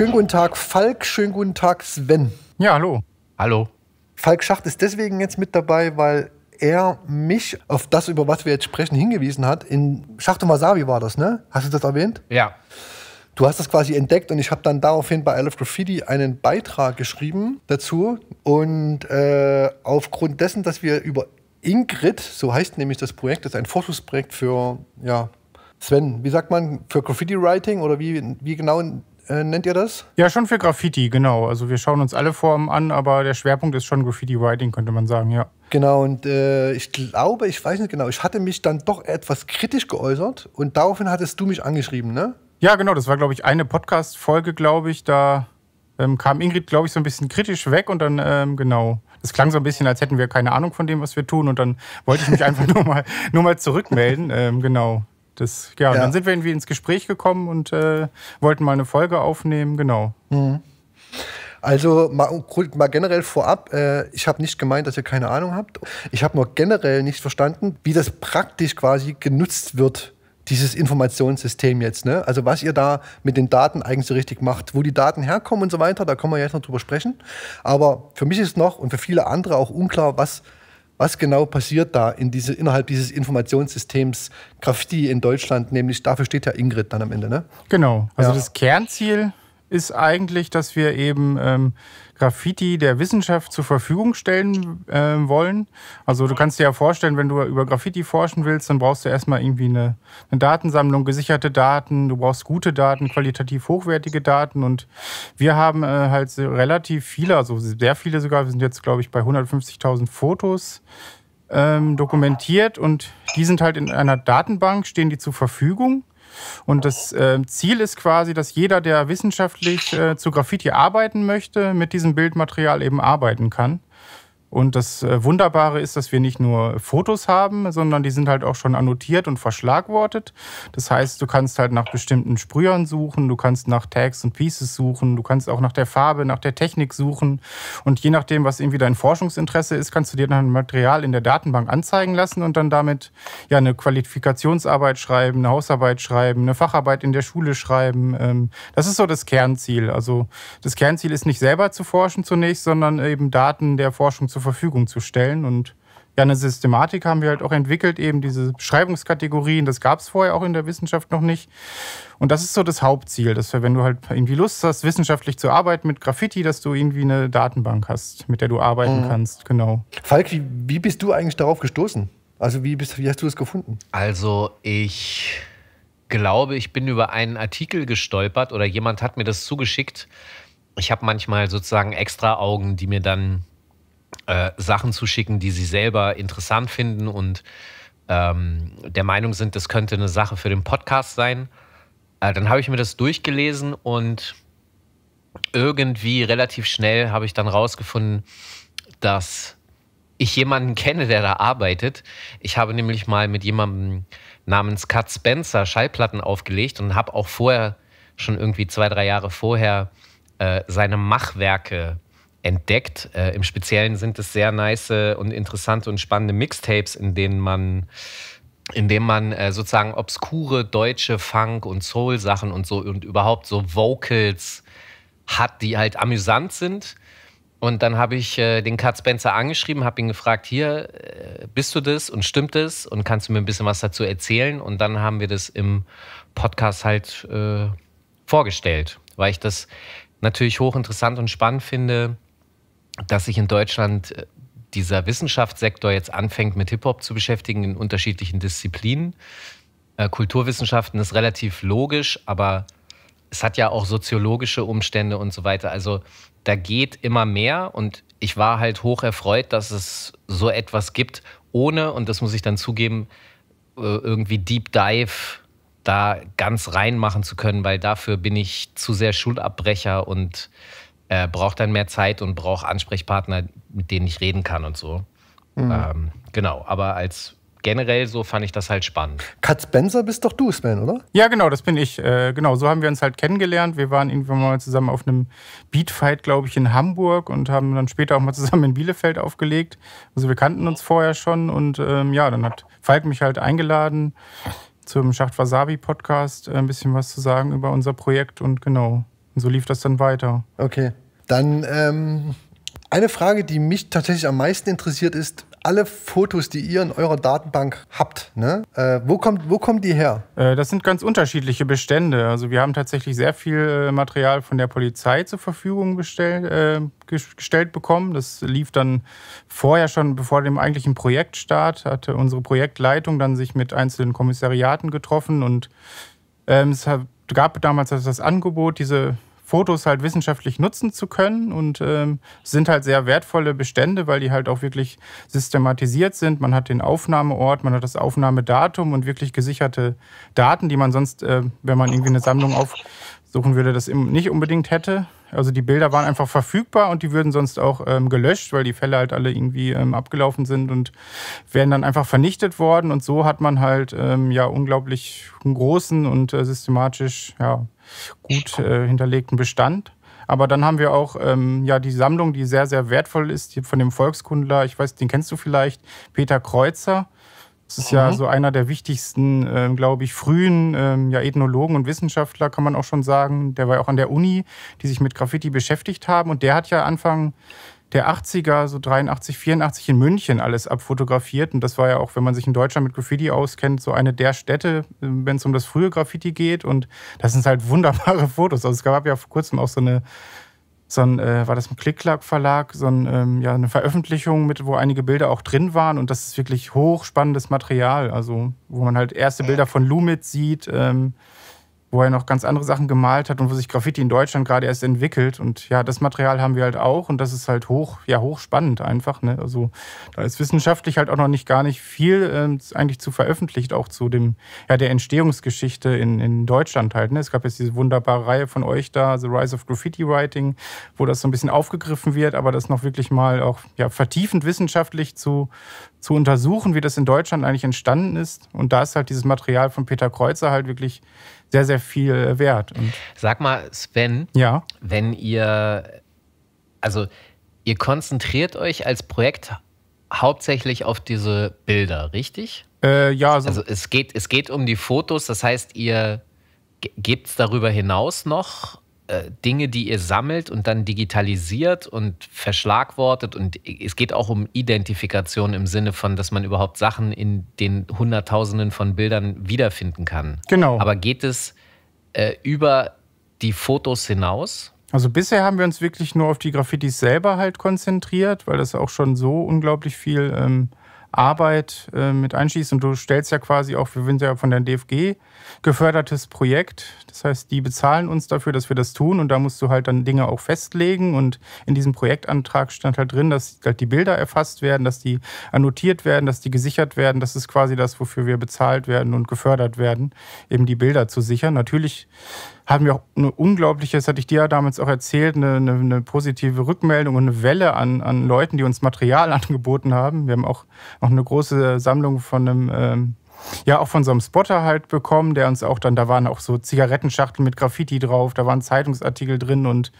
Schönen guten Tag, Falk. Schönen guten Tag, Sven. Ja, hallo. Hallo. Falk Schacht ist deswegen jetzt mit dabei, weil er mich auf das, über was wir jetzt sprechen, hingewiesen hat. In Schacht und Wasabi war das, ne? Hast du das erwähnt? Ja. Du hast das quasi entdeckt und ich habe dann daraufhin bei I Love Graffiti einen Beitrag geschrieben dazu. Und äh, aufgrund dessen, dass wir über Ingrid, so heißt nämlich das Projekt, das ist ein Forschungsprojekt für, ja, Sven, wie sagt man, für Graffiti-Writing oder wie, wie genau äh, nennt ihr das? Ja, schon für Graffiti, genau. Also wir schauen uns alle Formen an, aber der Schwerpunkt ist schon Graffiti-Writing, könnte man sagen, ja. Genau, und äh, ich glaube, ich weiß nicht genau, ich hatte mich dann doch etwas kritisch geäußert und daraufhin hattest du mich angeschrieben, ne? Ja, genau, das war, glaube ich, eine Podcast-Folge, glaube ich, da ähm, kam Ingrid, glaube ich, so ein bisschen kritisch weg und dann, ähm, genau. Das klang so ein bisschen, als hätten wir keine Ahnung von dem, was wir tun. Und dann wollte ich mich einfach nur mal, nur mal zurückmelden. Ähm, genau. Das, ja, ja. Und dann sind wir irgendwie ins Gespräch gekommen und äh, wollten mal eine Folge aufnehmen, genau. Mhm. Also mal, mal, generell vorab, äh, ich habe nicht gemeint, dass ihr keine Ahnung habt. Ich habe nur generell nicht verstanden, wie das praktisch quasi genutzt wird, dieses Informationssystem jetzt. Ne? Also was ihr da mit den Daten eigentlich so richtig macht, wo die Daten herkommen und so weiter, da können wir jetzt noch drüber sprechen. Aber für mich ist noch und für viele andere auch unklar, was was genau passiert da in diese, innerhalb dieses Informationssystems Grafiti in Deutschland, nämlich dafür steht ja Ingrid dann am Ende, ne? Genau. Also ja. das Kernziel ist eigentlich, dass wir eben ähm, Graffiti der Wissenschaft zur Verfügung stellen äh, wollen. Also du kannst dir ja vorstellen, wenn du über Graffiti forschen willst, dann brauchst du erstmal irgendwie eine, eine Datensammlung, gesicherte Daten, du brauchst gute Daten, qualitativ hochwertige Daten und wir haben äh, halt relativ viele, also sehr viele sogar, wir sind jetzt glaube ich bei 150.000 Fotos ähm, dokumentiert und die sind halt in einer Datenbank, stehen die zur Verfügung und das äh, Ziel ist quasi, dass jeder, der wissenschaftlich äh, zu Graffiti arbeiten möchte, mit diesem Bildmaterial eben arbeiten kann. Und das äh, Wunderbare ist, dass wir nicht nur Fotos haben, sondern die sind halt auch schon annotiert und verschlagwortet. Das heißt, du kannst halt nach bestimmten Sprühern suchen, du kannst nach Tags und Pieces suchen, du kannst auch nach der Farbe, nach der Technik suchen. Und je nachdem, was irgendwie dein Forschungsinteresse ist, kannst du dir dann ein Material in der Datenbank anzeigen lassen und dann damit ja eine Qualifikationsarbeit schreiben, eine Hausarbeit schreiben, eine Facharbeit in der Schule schreiben. Ähm, das ist so das Kernziel. Also das Kernziel ist nicht selber zu forschen zunächst, sondern eben Daten der Forschung zu zur Verfügung zu stellen. Und ja, eine Systematik haben wir halt auch entwickelt, eben diese Beschreibungskategorien. Das gab es vorher auch in der Wissenschaft noch nicht. Und das ist so das Hauptziel, dass wir, wenn du halt irgendwie Lust hast, wissenschaftlich zu arbeiten mit Graffiti, dass du irgendwie eine Datenbank hast, mit der du arbeiten mhm. kannst. Genau. Falk, wie, bist du eigentlich darauf gestoßen? Also wie, bist, wie hast du es gefunden? Also ich glaube, ich bin über einen Artikel gestolpert oder jemand hat mir das zugeschickt. Ich habe manchmal sozusagen extra Augen, die mir dann äh, Sachen zu schicken, die sie selber interessant finden und ähm, der Meinung sind, das könnte eine Sache für den Podcast sein. Äh, dann habe ich mir das durchgelesen und irgendwie relativ schnell habe ich dann rausgefunden, dass ich jemanden kenne, der da arbeitet. Ich habe nämlich mal mit jemandem namens Cut Spencer Schallplatten aufgelegt und habe auch vorher, schon irgendwie zwei, drei Jahre vorher, äh, seine Machwerke äh, entdeckt. Äh, Im Speziellen sind es sehr nice äh, und interessante und spannende Mixtapes, in denen man indem man äh, sozusagen obskure deutsche Funk- und Soul-Sachen und so und überhaupt so Vocals hat, die halt amüsant sind. Und dann habe ich äh, den Kat Spencer angeschrieben, habe ihn gefragt, hier, äh, bist du das und stimmt das und kannst du mir ein bisschen was dazu erzählen? Und dann haben wir das im Podcast halt äh, vorgestellt, weil ich das natürlich hochinteressant und spannend finde, dass sich in Deutschland äh, dieser Wissenschaftssektor jetzt anfängt, mit Hip-Hop zu beschäftigen in unterschiedlichen Disziplinen. Äh, Kulturwissenschaften ist relativ logisch, aber es hat ja auch soziologische Umstände und so weiter. Also da geht immer mehr und ich war halt hoch erfreut, dass es so etwas gibt, ohne, und das muss ich dann zugeben, äh, irgendwie Deep Dive da ganz rein machen zu können, weil dafür bin ich zu sehr Schulabbrecher und äh, brauche dann mehr Zeit und braucht Ansprechpartner, mit denen ich reden kann und so. Mhm. Ähm, genau, aber als generell so fand ich das halt spannend. Kat Spencer bist doch du, Sven, oder? Ja, genau, das bin ich. Äh, genau, so haben wir uns halt kennengelernt. Wir waren irgendwann mal zusammen auf einem Beatfight, glaube ich, in Hamburg und haben dann später auch mal zusammen in Bielefeld aufgelegt. Also wir kannten uns vorher schon und ähm, ja, dann hat Falk mich halt eingeladen zum Schacht Wasabi Podcast äh, ein bisschen was zu sagen über unser Projekt und genau. Und so lief das dann weiter. Okay. Dann ähm, eine Frage, die mich tatsächlich am meisten interessiert, ist, alle Fotos, die ihr in eurer Datenbank habt, ne? Äh, wo, kommt, wo kommen die her? Äh, das sind ganz unterschiedliche Bestände. Also wir haben tatsächlich sehr viel äh, Material von der Polizei zur Verfügung bestell, äh, gestellt bekommen. Das lief dann vorher schon, bevor dem eigentlichen Projektstart, hatte unsere Projektleitung dann sich mit einzelnen Kommissariaten getroffen und ähm, es hat gab damals das Angebot, diese Fotos halt wissenschaftlich nutzen zu können und ähm, sind halt sehr wertvolle Bestände, weil die halt auch wirklich systematisiert sind. Man hat den Aufnahmeort, man hat das Aufnahmedatum und wirklich gesicherte Daten, die man sonst, äh, wenn man irgendwie eine Sammlung aufsuchen würde, das nicht unbedingt hätte. Also die Bilder waren einfach verfügbar und die würden sonst auch ähm, gelöscht, weil die Fälle halt alle irgendwie ähm, abgelaufen sind und wären dann einfach vernichtet worden. Und so hat man halt ähm, ja unglaublich einen großen und äh, systematisch ja, gut äh, hinterlegten Bestand. Aber dann haben wir auch ähm, ja die Sammlung, die sehr, sehr wertvoll ist, von dem Volkskundler, ich weiß, den kennst du vielleicht, Peter Kreuzer. Das ist mhm. ja so einer der wichtigsten, ähm, glaube ich, frühen ähm, ja, Ethnologen und Wissenschaftler, kann man auch schon sagen. Der war ja auch an der Uni, die sich mit Graffiti beschäftigt haben. Und der hat ja Anfang der 80er, so 83, 84 in München alles abfotografiert. Und das war ja auch, wenn man sich in Deutschland mit Graffiti auskennt, so eine der Städte, ähm, wenn es um das frühe Graffiti geht. Und das sind halt wunderbare Fotos. Also es gab ja vor kurzem auch so eine so ein, äh, war das ein Klick-Klack-Verlag, so ein, ähm, ja, eine Veröffentlichung, mit, wo einige Bilder auch drin waren. Und das ist wirklich hochspannendes Material. Also, wo man halt erste Bilder von Lumit sieht. Ähm, wo er noch ganz andere Sachen gemalt hat und wo sich Graffiti in Deutschland gerade erst entwickelt. Und ja, das Material haben wir halt auch und das ist halt hoch, ja, hochspannend einfach. Ne? Also da ist wissenschaftlich halt auch noch nicht gar nicht viel ähm, eigentlich zu veröffentlicht, auch zu dem, ja, der Entstehungsgeschichte in, in Deutschland halt. Ne? Es gab jetzt diese wunderbare Reihe von euch da, The Rise of Graffiti Writing, wo das so ein bisschen aufgegriffen wird, aber das noch wirklich mal auch ja, vertiefend wissenschaftlich zu, zu untersuchen, wie das in Deutschland eigentlich entstanden ist. Und da ist halt dieses Material von Peter Kreuzer halt wirklich sehr, sehr viel wert. Und Sag mal, Sven, ja? wenn ihr, also ihr konzentriert euch als Projekt hauptsächlich auf diese Bilder, richtig? Äh, ja. So also es geht, es geht um die Fotos, das heißt, ihr gebt darüber hinaus noch äh, Dinge, die ihr sammelt und dann digitalisiert und verschlagwortet. Und es geht auch um Identifikation im Sinne von, dass man überhaupt Sachen in den Hunderttausenden von Bildern wiederfinden kann. Genau. Aber geht es äh, über die Fotos hinaus? Also bisher haben wir uns wirklich nur auf die Graffitis selber halt konzentriert, weil das auch schon so unglaublich viel ähm, Arbeit äh, mit einschließt. Und du stellst ja quasi auch, wir sind ja von der DFG gefördertes Projekt. Das heißt, die bezahlen uns dafür, dass wir das tun. Und da musst du halt dann Dinge auch festlegen. Und in diesem Projektantrag stand halt drin, dass halt die Bilder erfasst werden, dass die annotiert werden, dass die gesichert werden. Das ist quasi das, wofür wir bezahlt werden und gefördert werden, eben die Bilder zu sichern. Natürlich hatten wir auch eine unglaubliche, das hatte ich dir ja damals auch erzählt, eine, eine, eine, positive Rückmeldung und eine Welle an, an Leuten, die uns Material angeboten haben. Wir haben auch noch eine große Sammlung von einem, ähm, ja, auch von so einem Spotter halt bekommen, der uns auch dann, da waren auch so Zigarettenschachteln mit Graffiti drauf, da waren Zeitungsartikel drin und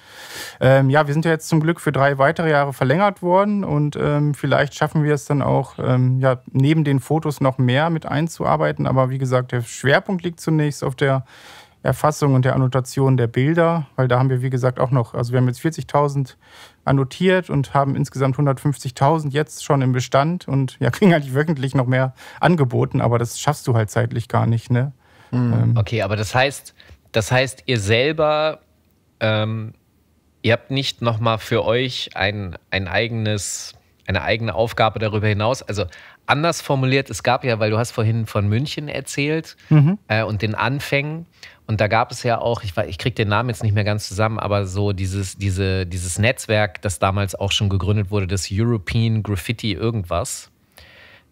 ähm, ja, wir sind ja jetzt zum Glück für drei weitere Jahre verlängert worden und ähm, vielleicht schaffen wir es dann auch, ähm, ja, neben den Fotos noch mehr mit einzuarbeiten. Aber wie gesagt, der Schwerpunkt liegt zunächst auf der Erfassung und der Annotation der Bilder, weil da haben wir, wie gesagt, auch noch, also wir haben jetzt 40.000 annotiert und haben insgesamt 150.000 jetzt schon im Bestand und ja, kriegen eigentlich wöchentlich noch mehr angeboten, aber das schaffst du halt zeitlich gar nicht, ne? Mhm. Okay, aber das heißt, das heißt, ihr selber, ähm, ihr habt nicht nochmal für euch ein, ein eigenes, eine eigene Aufgabe darüber hinaus, also anders formuliert, es gab ja, weil du hast vorhin von München erzählt mhm. äh, und den Anfängen. Und da gab es ja auch, ich, ich kriege den Namen jetzt nicht mehr ganz zusammen, aber so dieses, diese, dieses Netzwerk, das damals auch schon gegründet wurde, das European Graffiti irgendwas,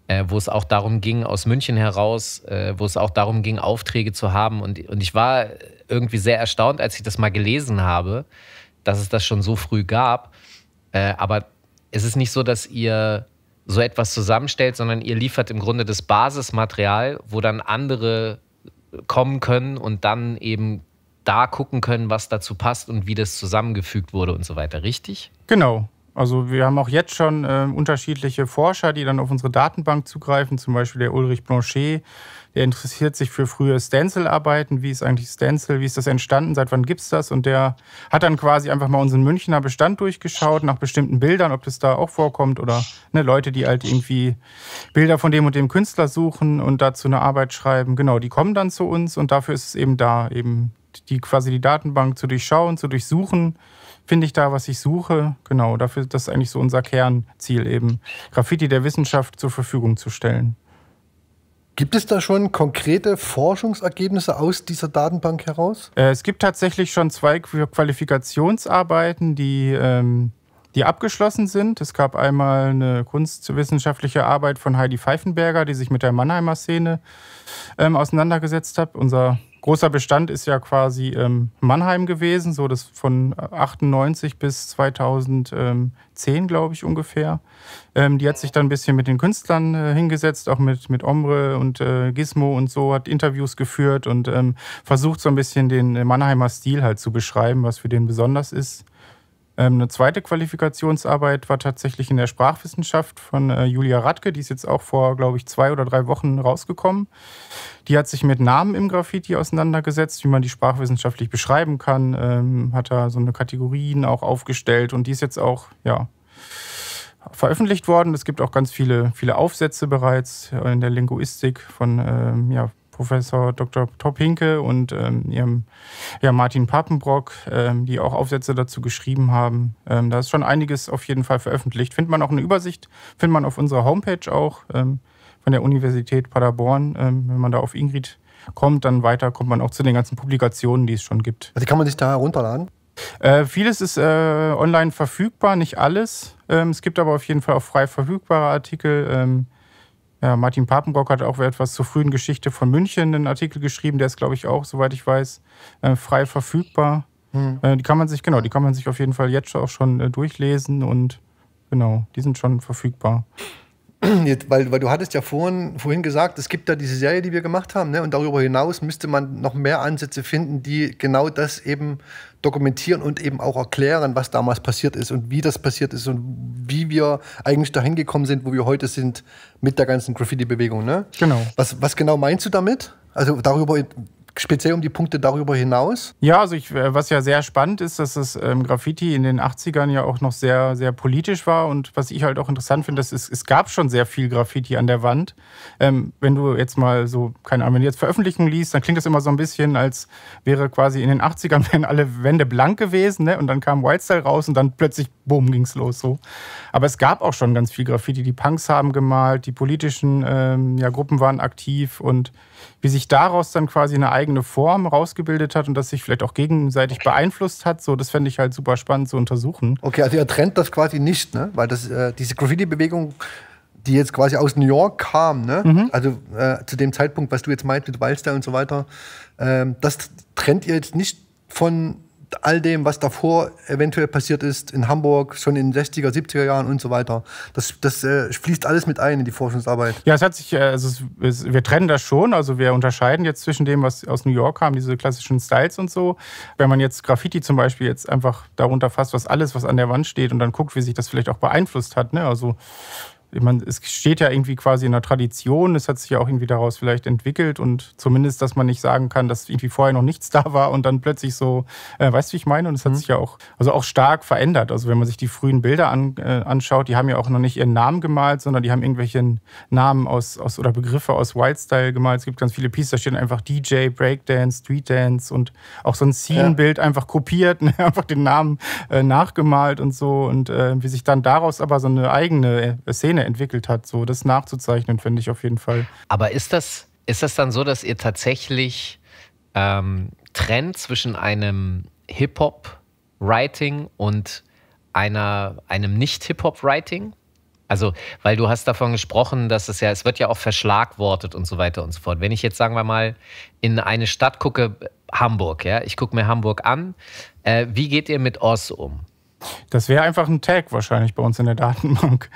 äh, wo es auch darum ging, aus München heraus, äh, wo es auch darum ging, Aufträge zu haben. Und, und ich war irgendwie sehr erstaunt, als ich das mal gelesen habe, dass es das schon so früh gab. Äh, aber es ist nicht so, dass ihr so etwas zusammenstellt, sondern ihr liefert im Grunde das Basismaterial, wo dann andere kommen können und dann eben da gucken können, was dazu passt und wie das zusammengefügt wurde und so weiter, richtig? Genau. Also wir haben auch jetzt schon äh, unterschiedliche Forscher, die dann auf unsere Datenbank zugreifen, zum Beispiel der Ulrich Blanchet, der interessiert sich für frühe Stencil-Arbeiten. Wie ist eigentlich Stencil? Wie ist das entstanden? Seit wann gibt es das? Und der hat dann quasi einfach mal unseren Münchner Bestand durchgeschaut, nach bestimmten Bildern, ob das da auch vorkommt oder ne, Leute, die halt irgendwie Bilder von dem und dem Künstler suchen und dazu eine Arbeit schreiben. Genau, die kommen dann zu uns und dafür ist es eben da, eben die quasi die Datenbank zu durchschauen, zu durchsuchen. Finde ich da, was ich suche? Genau, dafür das ist eigentlich so unser Kernziel eben, Graffiti der Wissenschaft zur Verfügung zu stellen. Gibt es da schon konkrete Forschungsergebnisse aus dieser Datenbank heraus? Äh, es gibt tatsächlich schon zwei Qualifikationsarbeiten, die, ähm, die abgeschlossen sind. Es gab einmal eine kunstwissenschaftliche Arbeit von Heidi Pfeifenberger, die sich mit der Mannheimer Szene ähm, auseinandergesetzt hat. Unser großer Bestand ist ja quasi ähm, Mannheim gewesen, so das von 98 äh, bis 2010, glaube ich, ungefähr. Ähm, die hat sich dann ein bisschen mit den Künstlern äh, hingesetzt, auch mit, mit Omre und äh, Gizmo und so, hat Interviews geführt und ähm, versucht so ein bisschen den äh, Mannheimer Stil halt zu beschreiben, was für den besonders ist. Ähm, eine zweite Qualifikationsarbeit war tatsächlich in der Sprachwissenschaft von äh, Julia Radke. Die ist jetzt auch vor, glaube ich, zwei oder drei Wochen rausgekommen. Die hat sich mit Namen im Graffiti auseinandergesetzt, wie man die sprachwissenschaftlich beschreiben kann. Ähm, hat da so eine Kategorien auch aufgestellt und die ist jetzt auch, ja, veröffentlicht worden. Es gibt auch ganz viele, viele Aufsätze bereits in der Linguistik von ähm, ja, Professor Dr. Top Hinke und ähm, ihrem ja, Martin Papenbrock, ähm, die auch Aufsätze dazu geschrieben haben. Ähm, da ist schon einiges auf jeden Fall veröffentlicht. Findet man auch eine Übersicht, findet man auf unserer Homepage auch ähm, von der Universität Paderborn. Ähm, wenn man da auf Ingrid kommt, dann weiter kommt man auch zu den ganzen Publikationen, die es schon gibt. Also kann man sich da herunterladen? Äh, vieles ist äh, online verfügbar, nicht alles. Ähm, es gibt aber auf jeden Fall auch frei verfügbare Artikel ja, Martin Papenbrock hat auch etwas zur frühen Geschichte von München einen Artikel geschrieben, der ist, glaube ich, auch, soweit ich weiß, äh, frei verfügbar. Mhm. die kann man sich, genau, die kann man sich auf jeden Fall jetzt auch schon äh, durchlesen und genau, die sind schon verfügbar. Jetzt, weil, weil du hattest ja vorhin, vorhin gesagt, es gibt da diese Serie, die wir gemacht haben, ne? und darüber hinaus müsste man noch mehr Ansätze finden, die genau das eben dokumentieren und eben auch erklären, was damals passiert ist und wie das passiert ist und wie wir eigentlich dahin gekommen sind, wo wir heute sind mit der ganzen Graffiti-Bewegung. Ne? Genau. Was, was genau meinst du damit? Also darüber, speziell um die Punkte darüber hinaus? Ja, also ich, äh, was ja sehr spannend ist, dass das ähm, Graffiti in den 80ern ja auch noch sehr, sehr politisch war. Und was ich halt auch interessant finde, dass es, es gab schon sehr viel Graffiti an der Wand. Ähm, wenn du jetzt mal so, keine Ahnung, wenn du jetzt Veröffentlichungen liest, dann klingt das immer so ein bisschen, als wäre quasi in den 80ern wären alle Wände blank gewesen, ne? Und dann kam Wildstyle raus und dann plötzlich, boom, ging's los so. Aber es gab auch schon ganz viel Graffiti. Die Punks haben gemalt, die politischen ähm, ja, Gruppen waren aktiv und wie sich daraus dann quasi eine eigene eigene Form rausgebildet hat und das sich vielleicht auch gegenseitig beeinflusst hat. So, das fände ich halt super spannend zu untersuchen. Okay, also er trennt das quasi nicht, ne? Weil das, äh, diese Graffiti-Bewegung die jetzt quasi aus New York kam, ne? Mhm. also äh, zu dem Zeitpunkt, was du jetzt meint mit Wildstyle und so weiter, ähm, das trennt ihr jetzt nicht von all dem, was davor eventuell passiert ist in Hamburg, schon in den 60er, 70er Jahren und so weiter. Das, das äh, fließt alles mit ein in die Forschungsarbeit. Ja, es hat sich, äh, also es, es, wir trennen das schon. Also wir unterscheiden jetzt zwischen dem, was aus New York kam, diese klassischen Styles und so. Wenn man jetzt Graffiti zum Beispiel jetzt einfach darunter fasst, was alles, was an der Wand steht und dann guckt, wie sich das vielleicht auch beeinflusst hat. Ne? Also ich meine, es steht ja irgendwie quasi in der Tradition, es hat sich ja auch irgendwie daraus vielleicht entwickelt und zumindest, dass man nicht sagen kann, dass irgendwie vorher noch nichts da war und dann plötzlich so, äh, weißt du, wie ich meine? Und es hat mhm. sich ja auch, also auch stark verändert. Also wenn man sich die frühen Bilder an, äh, anschaut, die haben ja auch noch nicht ihren Namen gemalt, sondern die haben irgendwelche Namen aus, aus oder Begriffe aus Wildstyle gemalt. Es gibt ganz viele Pieces, da stehen einfach DJ, Breakdance, Streetdance und auch so ein Scene-Bild ja. einfach kopiert, ne? einfach den Namen äh, nachgemalt und so und äh, wie sich dann daraus aber so eine eigene äh, Szene Szene entwickelt hat. So, das nachzuzeichnen, finde ich auf jeden Fall. Aber ist das, ist das dann so, dass ihr tatsächlich ähm, trennt zwischen einem Hip-Hop-Writing und einer, einem Nicht-Hip-Hop-Writing? Also, weil du hast davon gesprochen, dass es ja, es wird ja auch verschlagwortet und so weiter und so fort. Wenn ich jetzt, sagen wir mal, in eine Stadt gucke, Hamburg, ja, ich gucke mir Hamburg an, äh, wie geht ihr mit Oz um? Das wäre einfach ein Tag wahrscheinlich bei uns in der Datenbank.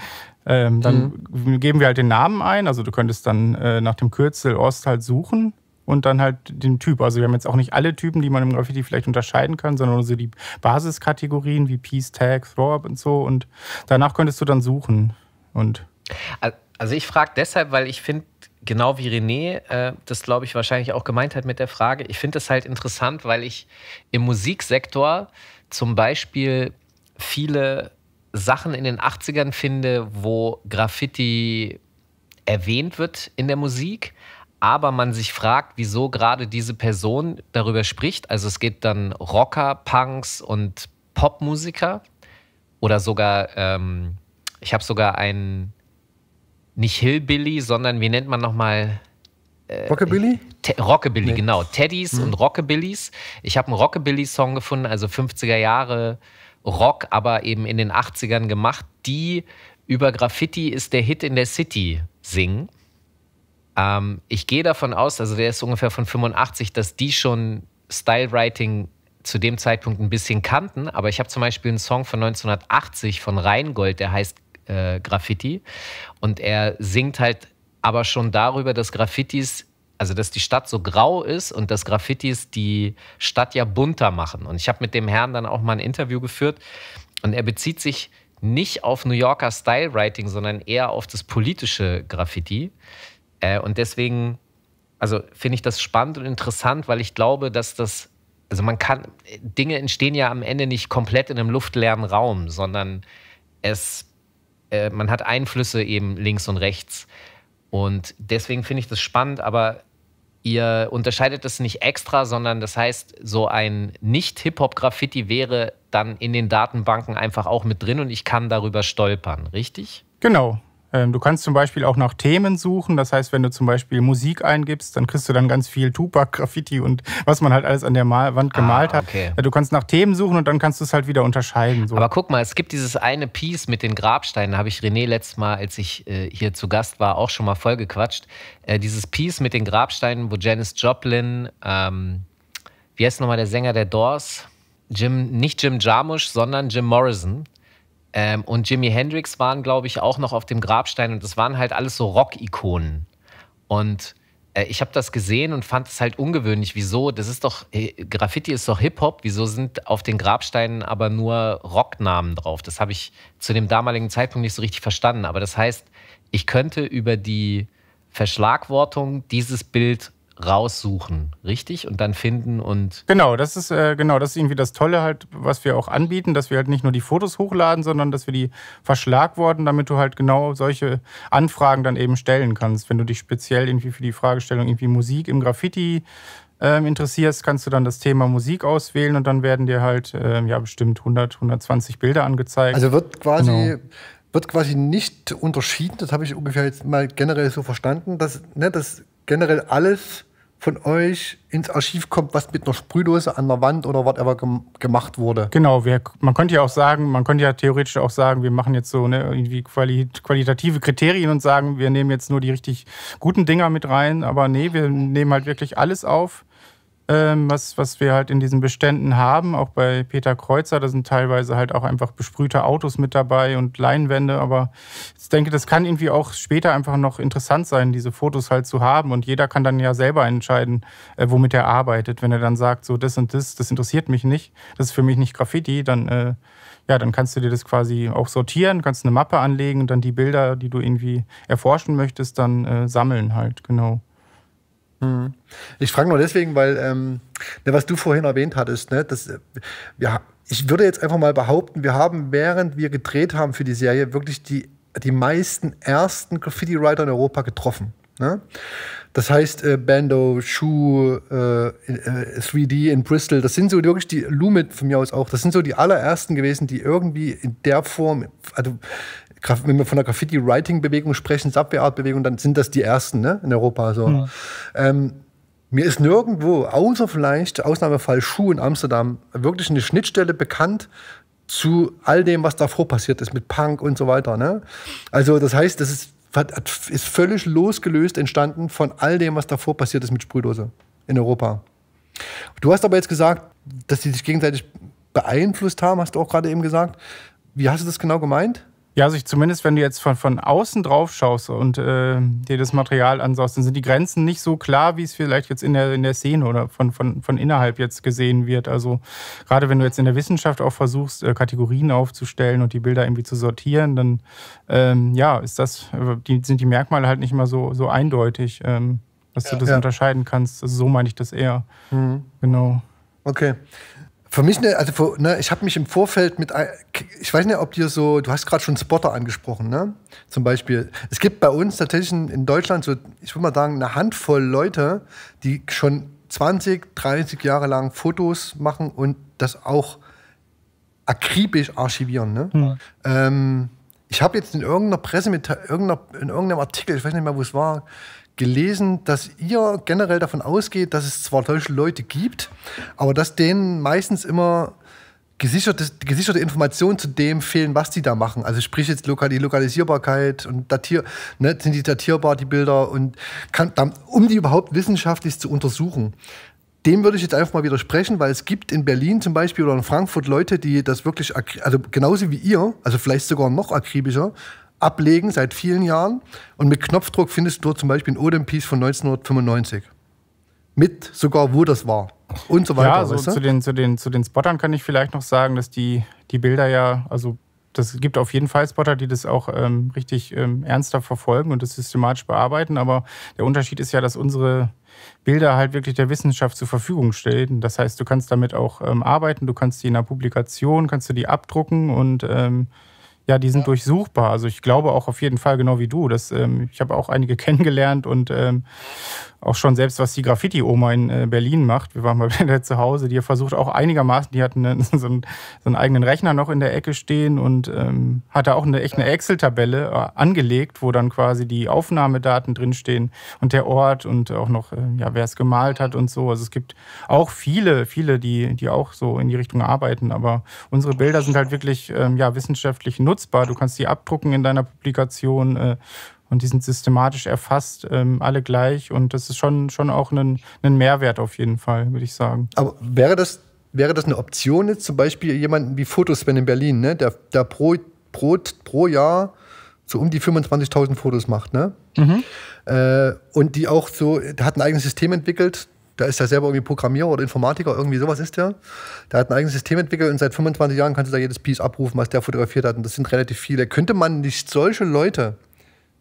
Ähm, dann mhm. geben wir halt den Namen ein. Also du könntest dann äh, nach dem Kürzel Ost halt suchen und dann halt den Typ. Also wir haben jetzt auch nicht alle Typen, die man im Graffiti vielleicht unterscheiden kann, sondern nur so die Basiskategorien wie Peace, Tag, Throw-Up und so. Und danach könntest du dann suchen. Und also ich frage deshalb, weil ich finde, genau wie René äh, das, glaube ich, wahrscheinlich auch gemeint hat mit der Frage, ich finde das halt interessant, weil ich im Musiksektor zum Beispiel viele Sachen in den 80ern finde, wo Graffiti erwähnt wird in der Musik, aber man sich fragt, wieso gerade diese Person darüber spricht. Also es geht dann Rocker, Punks und Popmusiker oder sogar, ähm, ich habe sogar einen, nicht Hillbilly, sondern wie nennt man nochmal? Äh, Rockabilly? Rockabilly, nee. genau. Teddys hm. und Rockabillys. Ich habe einen Rockabilly-Song gefunden, also 50er Jahre Rock, aber eben in den 80ern gemacht, die über Graffiti ist der Hit in der City singen. Ähm, ich gehe davon aus, also der ist ungefähr von 85, dass die schon Stylewriting zu dem Zeitpunkt ein bisschen kannten. Aber ich habe zum Beispiel einen Song von 1980 von Rheingold, der heißt äh, Graffiti. Und er singt halt aber schon darüber, dass Graffitis also dass die Stadt so grau ist und dass Graffitis die Stadt ja bunter machen. Und ich habe mit dem Herrn dann auch mal ein Interview geführt und er bezieht sich nicht auf New Yorker Style Writing, sondern eher auf das politische Graffiti. Äh, und deswegen, also finde ich das spannend und interessant, weil ich glaube, dass das, also man kann, Dinge entstehen ja am Ende nicht komplett in einem luftleeren Raum, sondern es, äh, man hat Einflüsse eben links und rechts. Und deswegen finde ich das spannend, aber ihr unterscheidet das nicht extra, sondern das heißt, so ein Nicht-Hip-Hop-Graffiti wäre dann in den Datenbanken einfach auch mit drin und ich kann darüber stolpern, richtig? Genau, ähm, du kannst zum Beispiel auch nach Themen suchen. Das heißt, wenn du zum Beispiel Musik eingibst, dann kriegst du dann ganz viel Tupac, Graffiti und was man halt alles an der Mal Wand ah, gemalt ah, okay. hat. Du kannst nach Themen suchen und dann kannst du es halt wieder unterscheiden. So. Aber guck mal, es gibt dieses eine Piece mit den Grabsteinen. Da habe ich René letztes Mal, als ich äh, hier zu Gast war, auch schon mal vollgequatscht. Äh, dieses Piece mit den Grabsteinen, wo Janis Joplin, ähm, wie heißt nochmal der Sänger der Doors? Jim, nicht Jim Jarmusch, sondern Jim Morrison ähm, und Jimi Hendrix waren, glaube ich, auch noch auf dem Grabstein. Und das waren halt alles so Rock-Ikonen. Und äh, ich habe das gesehen und fand es halt ungewöhnlich. Wieso? Das ist doch, äh, Graffiti ist doch Hip-Hop. Wieso sind auf den Grabsteinen aber nur Rocknamen drauf? Das habe ich zu dem damaligen Zeitpunkt nicht so richtig verstanden. Aber das heißt, ich könnte über die Verschlagwortung dieses Bild raussuchen, richtig? Und dann finden und. Genau, das ist äh, genau, das ist irgendwie das Tolle halt, was wir auch anbieten, dass wir halt nicht nur die Fotos hochladen, sondern dass wir die verschlagworten, damit du halt genau solche Anfragen dann eben stellen kannst. Wenn du dich speziell irgendwie für die Fragestellung irgendwie Musik im Graffiti ähm, interessierst, kannst du dann das Thema Musik auswählen und dann werden dir halt äh, ja bestimmt 100, 120 Bilder angezeigt. Also wird quasi genau wird quasi nicht unterschieden, das habe ich ungefähr jetzt mal generell so verstanden, dass ne, das generell alles von euch ins Archiv kommt, was mit einer Sprühdose an der Wand oder whatever gem gemacht wurde. Genau, wir, man könnte ja auch sagen, man könnte ja theoretisch auch sagen, wir machen jetzt so ne, irgendwie quali qualitative Kriterien und sagen, wir nehmen jetzt nur die richtig guten Dinger mit rein, aber nee, wir nehmen halt wirklich alles auf. Ähm, was, was wir halt in diesen Beständen haben, auch bei Peter Kreuzer, da sind teilweise halt auch einfach besprühte Autos mit dabei und Leinwände, aber ich denke, das kann irgendwie auch später einfach noch interessant sein, diese Fotos halt zu haben und jeder kann dann ja selber entscheiden, äh, womit er arbeitet. Wenn er dann sagt, so das und das, das interessiert mich nicht, das ist für mich nicht Graffiti, dann, äh, ja, dann kannst du dir das quasi auch sortieren, kannst eine Mappe anlegen und dann die Bilder, die du irgendwie erforschen möchtest, dann äh, sammeln halt, genau. Mhm. Ich frage nur deswegen, weil ähm, ne, was du vorhin erwähnt hattest, ne, dass ja, äh, ich würde jetzt einfach mal behaupten, wir haben, während wir gedreht haben für die Serie, wirklich die, die meisten ersten Graffiti-Writer in Europa getroffen. Ne? Das heißt, äh, Bando, Shu, äh, äh, 3D in Bristol, das sind so wirklich die, Lumit von mir aus auch, das sind so die allerersten gewesen, die irgendwie in der Form, also wenn wir von der Graffiti-Writing-Bewegung sprechen, Subway-Art-Bewegung, dann sind das die ersten ne, in Europa. So. Mhm. Ähm, mir ist nirgendwo, außer vielleicht Ausnahmefall Schuh in Amsterdam, wirklich eine Schnittstelle bekannt zu all dem, was davor passiert ist mit Punk und so weiter. Ne? Also das heißt, das ist, ist völlig losgelöst entstanden von all dem, was davor passiert ist mit Sprühdose in Europa. Du hast aber jetzt gesagt, dass sie sich gegenseitig beeinflusst haben, hast du auch gerade eben gesagt. Wie hast du das genau gemeint? Ja, also ich, zumindest wenn du jetzt von, von außen drauf schaust und äh, dir das Material ansaust, dann sind die Grenzen nicht so klar, wie es vielleicht jetzt in der, in der Szene oder von, von, von innerhalb jetzt gesehen wird. Also gerade wenn du jetzt in der Wissenschaft auch versuchst, äh, Kategorien aufzustellen und die Bilder irgendwie zu sortieren, dann ähm, ja, ist das, äh, die, sind die Merkmale halt nicht immer so, so eindeutig, ähm, dass ja, du das ja. unterscheiden kannst. Also so meine ich das eher. Mhm. Genau. Okay. Für mich, also für, ne, ich habe mich im Vorfeld mit, ich weiß nicht, ob dir so, du hast gerade schon Spotter angesprochen, ne? Zum Beispiel. Es gibt bei uns tatsächlich in Deutschland so, ich würde mal sagen, eine Handvoll Leute, die schon 20, 30 Jahre lang Fotos machen und das auch akribisch archivieren. Ne? Mhm. Ähm, ich habe jetzt in irgendeiner Pressemitteilung, in irgendeinem Artikel, ich weiß nicht mehr, wo es war, gelesen, dass ihr generell davon ausgeht, dass es zwar solche Leute gibt, aber dass denen meistens immer gesicherte, gesicherte Informationen zu dem fehlen, was die da machen. Also sprich jetzt lokal, die Lokalisierbarkeit und datier, ne, sind die datierbar, die Bilder und kann, um die überhaupt wissenschaftlich zu untersuchen, dem würde ich jetzt einfach mal widersprechen, weil es gibt in Berlin zum Beispiel oder in Frankfurt Leute, die das wirklich, also genauso wie ihr, also vielleicht sogar noch akribischer, ablegen seit vielen Jahren. Und mit Knopfdruck findest du dort zum Beispiel ein Odem Piece von 1995. Mit sogar, wo das war. Und so weiter. Ja, also weißt du? zu, den, zu, den, zu den Spottern kann ich vielleicht noch sagen, dass die, die Bilder ja, also das gibt auf jeden Fall Spotter, die das auch ähm, richtig ähm, ernsthaft verfolgen und das systematisch bearbeiten. Aber der Unterschied ist ja, dass unsere Bilder halt wirklich der Wissenschaft zur Verfügung stellen. Das heißt, du kannst damit auch ähm, arbeiten, du kannst die in einer Publikation, kannst du die abdrucken und ähm, ja, die sind durchsuchbar. Also ich glaube auch auf jeden Fall genau wie du. Dass, ähm, ich habe auch einige kennengelernt und ähm, auch schon selbst, was die Graffiti-Oma in äh, Berlin macht. Wir waren mal wieder zu Hause. Die versucht auch einigermaßen, die hat eine, so, einen, so, einen, eigenen Rechner noch in der Ecke stehen und ähm, hat da auch eine, echt eine Excel-Tabelle äh, angelegt, wo dann quasi die Aufnahmedaten drinstehen und der Ort und auch noch, äh, ja, wer es gemalt hat und so. Also es gibt auch viele, viele, die, die auch so in die Richtung arbeiten. Aber unsere Bilder sind halt wirklich, ähm, ja, wissenschaftlich nutzbar nutzbar. Du kannst die abdrucken in deiner Publikation äh, und die sind systematisch erfasst, ähm, alle gleich. Und das ist schon, schon auch ein, ein Mehrwert auf jeden Fall, würde ich sagen. Aber wäre das, wäre das eine Option jetzt zum Beispiel jemanden wie Fotosven in Berlin, ne? der, der pro, pro, pro Jahr so um die 25.000 Fotos macht, ne? Mhm. Äh, und die auch so, der hat ein eigenes System entwickelt, da ist ja selber irgendwie Programmierer oder Informatiker, irgendwie sowas ist der. Der hat ein eigenes System entwickelt und seit 25 Jahren kannst du da jedes Piece abrufen, was der fotografiert hat. Und das sind relativ viele. Könnte man nicht solche Leute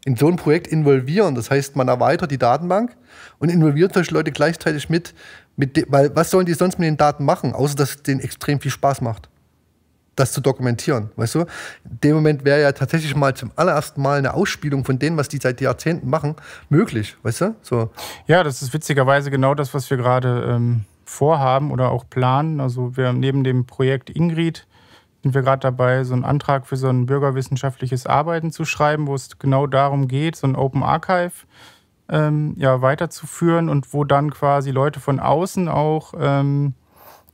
in so ein Projekt involvieren? Das heißt, man erweitert die Datenbank und involviert solche Leute gleichzeitig mit, mit weil was sollen die sonst mit den Daten machen, außer dass es denen extrem viel Spaß macht? das zu dokumentieren, weißt du? In dem Moment wäre ja tatsächlich mal zum allerersten Mal eine Ausspielung von dem, was die seit Jahrzehnten machen, möglich, weißt du? So. Ja, das ist witzigerweise genau das, was wir gerade ähm, vorhaben oder auch planen. Also wir haben neben dem Projekt Ingrid sind wir gerade dabei, so einen Antrag für so ein bürgerwissenschaftliches Arbeiten zu schreiben, wo es genau darum geht, so ein Open Archive ähm, ja, weiterzuführen und wo dann quasi Leute von außen auch ähm,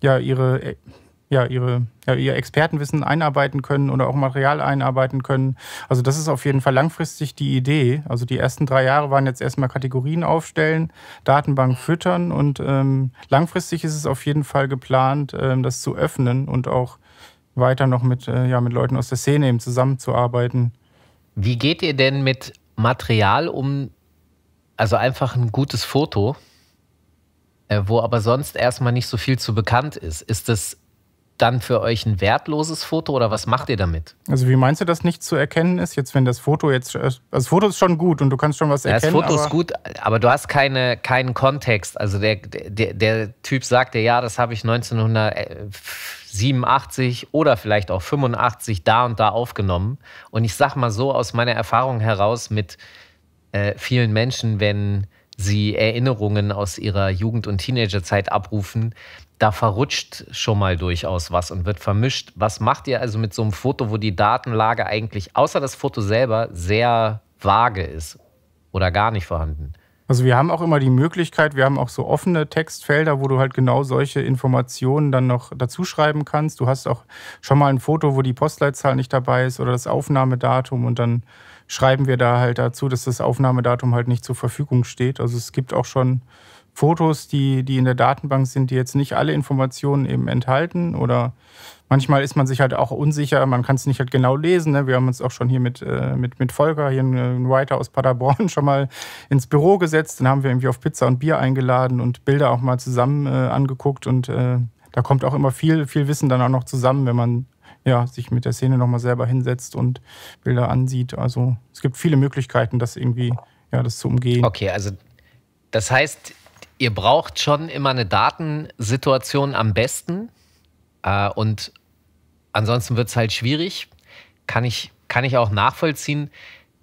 ja, ihre äh, ja, ihre, ja, ihr Expertenwissen einarbeiten können oder auch Material einarbeiten können. Also das ist auf jeden Fall langfristig die Idee. Also die ersten drei Jahre waren jetzt erstmal Kategorien aufstellen, Datenbank füttern und ähm, langfristig ist es auf jeden Fall geplant, ähm, das zu öffnen und auch weiter noch mit, äh, ja, mit Leuten aus der Szene eben zusammenzuarbeiten. Wie geht ihr denn mit Material um? Also einfach ein gutes Foto, äh, wo aber sonst erstmal nicht so viel zu bekannt ist. Ist das dann für euch ein wertloses Foto oder was macht ihr damit? Also wie meinst du, dass nicht zu erkennen ist jetzt, wenn das Foto jetzt, äh, also das Foto ist schon gut und du kannst schon was ja, erkennen. Das Foto ist gut, aber du hast keine, keinen Kontext. Also der, der, der Typ sagt dir, ja, das habe ich 1987 oder vielleicht auch 85 da und da aufgenommen. Und ich sage mal so aus meiner Erfahrung heraus mit äh, vielen Menschen, wenn sie Erinnerungen aus ihrer Jugend- und Teenagerzeit abrufen, da verrutscht schon mal durchaus was und wird vermischt. Was macht ihr also mit so einem Foto, wo die Datenlage eigentlich außer das Foto selber sehr vage ist oder gar nicht vorhanden? Also wir haben auch immer die Möglichkeit, wir haben auch so offene Textfelder, wo du halt genau solche Informationen dann noch dazu schreiben kannst. Du hast auch schon mal ein Foto, wo die Postleitzahl nicht dabei ist oder das Aufnahmedatum und dann schreiben wir da halt dazu, dass das Aufnahmedatum halt nicht zur Verfügung steht. Also es gibt auch schon Fotos, die, die in der Datenbank sind, die jetzt nicht alle Informationen eben enthalten. Oder manchmal ist man sich halt auch unsicher, man kann es nicht halt genau lesen. Ne? Wir haben uns auch schon hier mit, äh, mit, mit Volker, hier ein Writer aus Paderborn, schon mal ins Büro gesetzt. Dann haben wir irgendwie auf Pizza und Bier eingeladen und Bilder auch mal zusammen äh, angeguckt. Und äh, da kommt auch immer viel, viel Wissen dann auch noch zusammen, wenn man ja, sich mit der Szene nochmal selber hinsetzt und Bilder ansieht. Also es gibt viele Möglichkeiten, das irgendwie ja, das zu umgehen. Okay, also das heißt, ihr braucht schon immer eine Datensituation am besten. Äh, und ansonsten wird es halt schwierig. Kann ich, kann ich auch nachvollziehen.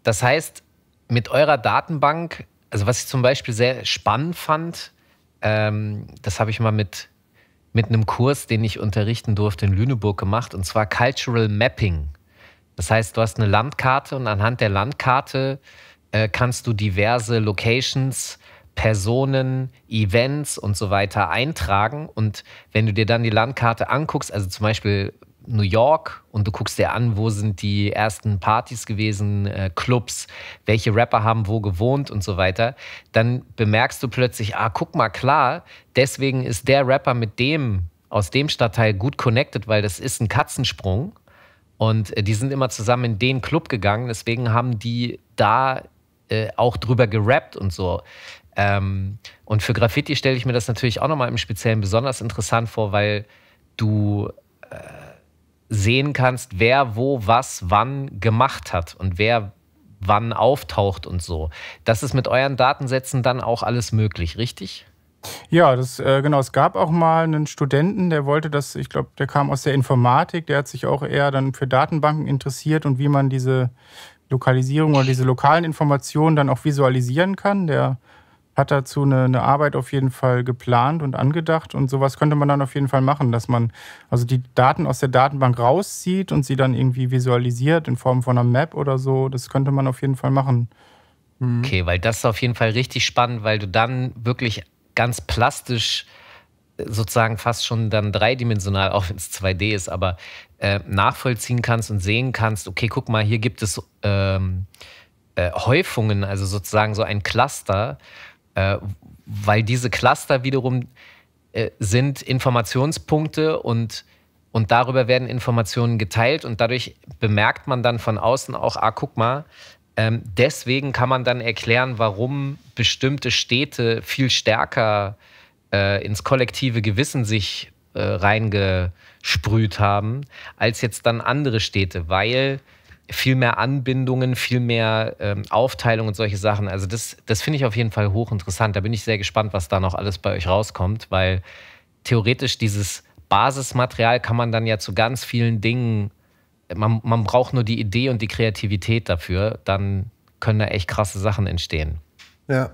Das heißt, mit eurer Datenbank, also was ich zum Beispiel sehr spannend fand, ähm, das habe ich mal mit, mit einem Kurs, den ich unterrichten durfte in Lüneburg gemacht, und zwar Cultural Mapping. Das heißt, du hast eine Landkarte und anhand der Landkarte äh, kannst du diverse Locations äh, Personen, Events und so weiter eintragen. Und wenn du dir dann die Landkarte anguckst, also zum Beispiel New York und du guckst dir an, wo sind die ersten Partys gewesen, äh, Clubs, welche Rapper haben wo gewohnt und so weiter, dann bemerkst du plötzlich, ah, guck mal, klar, deswegen ist der Rapper mit dem aus dem Stadtteil gut connected, weil das ist ein Katzensprung. Und äh, die sind immer zusammen in den Club gegangen, deswegen haben die da äh, auch drüber gerappt und so. Ähm, und für Graffiti stelle ich mir das natürlich auch nochmal im Speziellen besonders interessant vor, weil du äh, sehen kannst, wer wo was wann gemacht hat und wer wann auftaucht und so. Das ist mit euren Datensätzen dann auch alles möglich, richtig? Ja, das äh, genau. Es gab auch mal einen Studenten, der wollte das, ich glaube, der kam aus der Informatik, der hat sich auch eher dann für Datenbanken interessiert und wie man diese Lokalisierung oder diese lokalen Informationen dann auch visualisieren kann. Der hat dazu eine, eine, Arbeit auf jeden Fall geplant und angedacht und sowas könnte man dann auf jeden Fall machen, dass man also die Daten aus der Datenbank rauszieht und sie dann irgendwie visualisiert in Form von einer Map oder so. Das könnte man auf jeden Fall machen. Mhm. Okay, weil das ist auf jeden Fall richtig spannend, weil du dann wirklich ganz plastisch äh, sozusagen fast schon dann dreidimensional, auch wenn es 2D ist, aber äh, nachvollziehen kannst und sehen kannst, okay, guck mal, hier gibt es ähm, äh, Häufungen, also sozusagen so ein Cluster äh, weil diese Cluster wiederum äh, sind Informationspunkte und, und darüber werden Informationen geteilt und dadurch bemerkt man dann von außen auch, ah, guck mal, ähm, deswegen kann man dann erklären, warum bestimmte Städte viel stärker äh, ins kollektive Gewissen sich äh, reingesprüht haben, als jetzt dann andere Städte, weil viel mehr Anbindungen, viel mehr ähm, Aufteilung und solche Sachen. Also das, das finde ich auf jeden Fall hochinteressant. Da bin ich sehr gespannt, was da noch alles bei euch rauskommt, weil theoretisch dieses Basismaterial kann man dann ja zu ganz vielen Dingen, man, man braucht nur die Idee und die Kreativität dafür, dann können da echt krasse Sachen entstehen. Ja.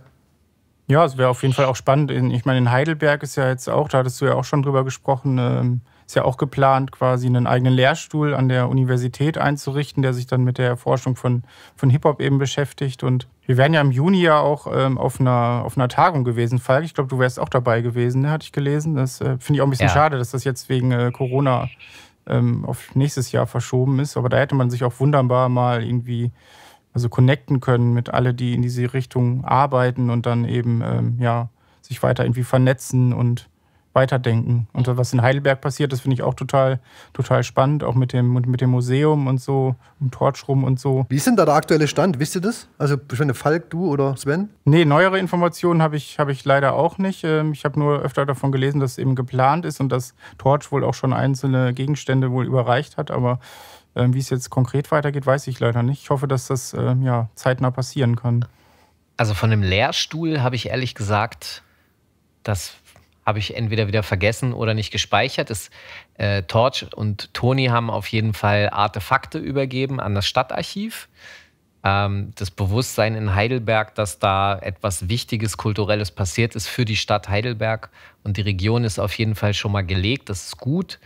Ja, es wäre auf jeden Fall auch spannend. Ich meine, in Heidelberg ist ja jetzt auch, da hattest du ja auch schon drüber gesprochen, ähm, ist ja auch geplant, quasi einen eigenen Lehrstuhl an der Universität einzurichten, der sich dann mit der Erforschung von, von Hip-Hop eben beschäftigt. Und wir wären ja im Juni ja auch ähm, auf, einer, auf einer Tagung gewesen, Falk. Ich glaube, du wärst auch dabei gewesen, ne? hatte ich gelesen. Das äh, finde ich auch ein bisschen ja. schade, dass das jetzt wegen äh, Corona ähm, auf nächstes Jahr verschoben ist. Aber da hätte man sich auch wunderbar mal irgendwie also connecten können mit alle, die in diese Richtung arbeiten und dann eben ähm, ja sich weiter irgendwie vernetzen und weiterdenken. Und was in Heidelberg passiert, das finde ich auch total, total spannend, auch mit dem, mit dem Museum und so, um Tortschrum und so. Wie ist denn da der aktuelle Stand? Wisst ihr das? Also Schwende Falk, du oder Sven? Nee, neuere Informationen habe ich, hab ich leider auch nicht. Ähm, ich habe nur öfter davon gelesen, dass es eben geplant ist und dass Torch wohl auch schon einzelne Gegenstände wohl überreicht hat, aber ähm, wie es jetzt konkret weitergeht, weiß ich leider nicht. Ich hoffe, dass das ähm, ja, zeitnah passieren kann. Also von dem Lehrstuhl habe ich ehrlich gesagt, das habe ich entweder wieder vergessen oder nicht gespeichert. Es, äh, Torch und Toni haben auf jeden Fall Artefakte übergeben an das Stadtarchiv. Ähm, das Bewusstsein in Heidelberg, dass da etwas Wichtiges, Kulturelles passiert ist für die Stadt Heidelberg und die Region ist auf jeden Fall schon mal gelegt. Das ist gut.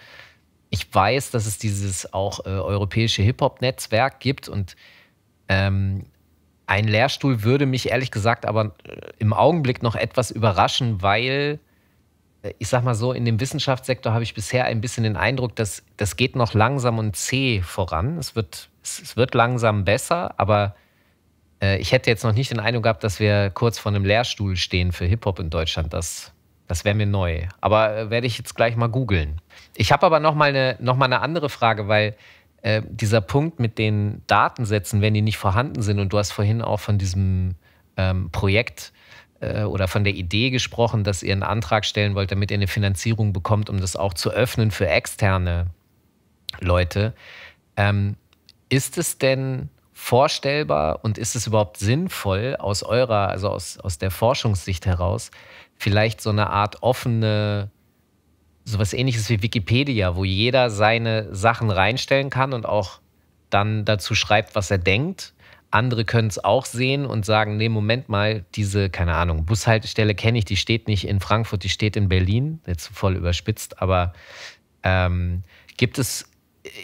Ich weiß, dass es dieses auch äh, europäische Hip-Hop-Netzwerk gibt und ähm, ein Lehrstuhl würde mich ehrlich gesagt aber äh, im Augenblick noch etwas überraschen, weil ich sag mal so, in dem Wissenschaftssektor habe ich bisher ein bisschen den Eindruck, dass das geht noch langsam und zäh voran. Es wird, es, wird langsam besser, aber äh, ich hätte jetzt noch nicht den Eindruck gehabt, dass wir kurz vor einem Lehrstuhl stehen für Hip-Hop in Deutschland. Das, das wäre mir neu. Aber äh, werde ich jetzt gleich mal googeln. Ich habe aber noch mal, eine, noch mal eine andere Frage, weil äh, dieser Punkt mit den Datensätzen, wenn die nicht vorhanden sind, und du hast vorhin auch von diesem ähm, Projekt äh, äh, oder von der Idee gesprochen, dass ihr einen Antrag stellen wollt, damit ihr eine Finanzierung bekommt, um das auch zu öffnen für externe Leute. Ähm, ist es denn vorstellbar und ist es überhaupt sinnvoll aus eurer, also aus, aus der Forschungssicht heraus, vielleicht so eine Art offene, sowas ähnliches wie Wikipedia, wo jeder seine Sachen reinstellen kann und auch dann dazu schreibt, was er denkt andere können es auch sehen und sagen, nee, Moment mal, diese, keine Ahnung, Bushaltestelle kenne ich, die steht nicht in Frankfurt, die steht in Berlin, jetzt voll überspitzt, aber ähm, gibt es,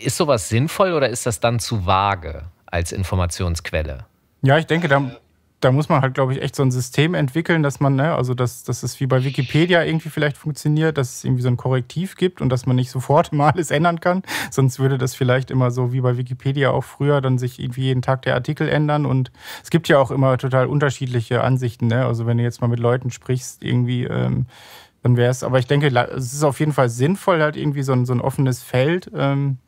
ist sowas sinnvoll oder ist das dann zu vage als Informationsquelle? Ja, ich denke, da, da muss man halt, glaube ich, echt so ein System entwickeln, dass man, ne, also dass, dass es wie bei Wikipedia irgendwie vielleicht funktioniert, dass es irgendwie so ein Korrektiv gibt und dass man nicht sofort mal alles ändern kann. Sonst würde das vielleicht immer so wie bei Wikipedia auch früher dann sich irgendwie jeden Tag der Artikel ändern. Und es gibt ja auch immer total unterschiedliche Ansichten, ne? Also wenn du jetzt mal mit Leuten sprichst, irgendwie, ähm, dann wäre es, aber ich denke, es ist auf jeden Fall sinnvoll, halt irgendwie so ein, so ein offenes Feld. Ähm,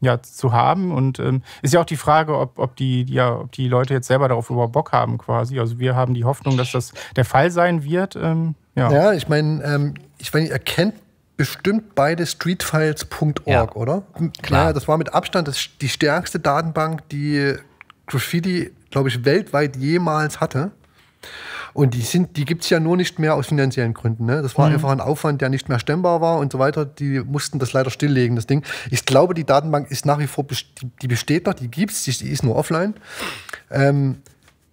ja, zu haben. Und ähm, ist ja auch die Frage, ob, ob, die, ja, ob die Leute jetzt selber darauf überhaupt Bock haben, quasi. Also wir haben die Hoffnung, dass das der Fall sein wird. Ähm, ja. ja. ich meine, ähm, ich mein, ihr kennt bestimmt beide streetfiles.org, ja. oder? Klar, ja, das war mit Abstand das, die stärkste Datenbank, die Graffiti, glaube ich, weltweit jemals hatte. Und die sind, die gibt es ja nur nicht mehr aus finanziellen Gründen. Ne? Das war mhm. einfach ein Aufwand, der nicht mehr stemmbar war und so weiter. Die mussten das leider stilllegen, das Ding. Ich glaube, die Datenbank ist nach wie vor, die besteht noch, die gibt es, die ist nur offline. Ähm,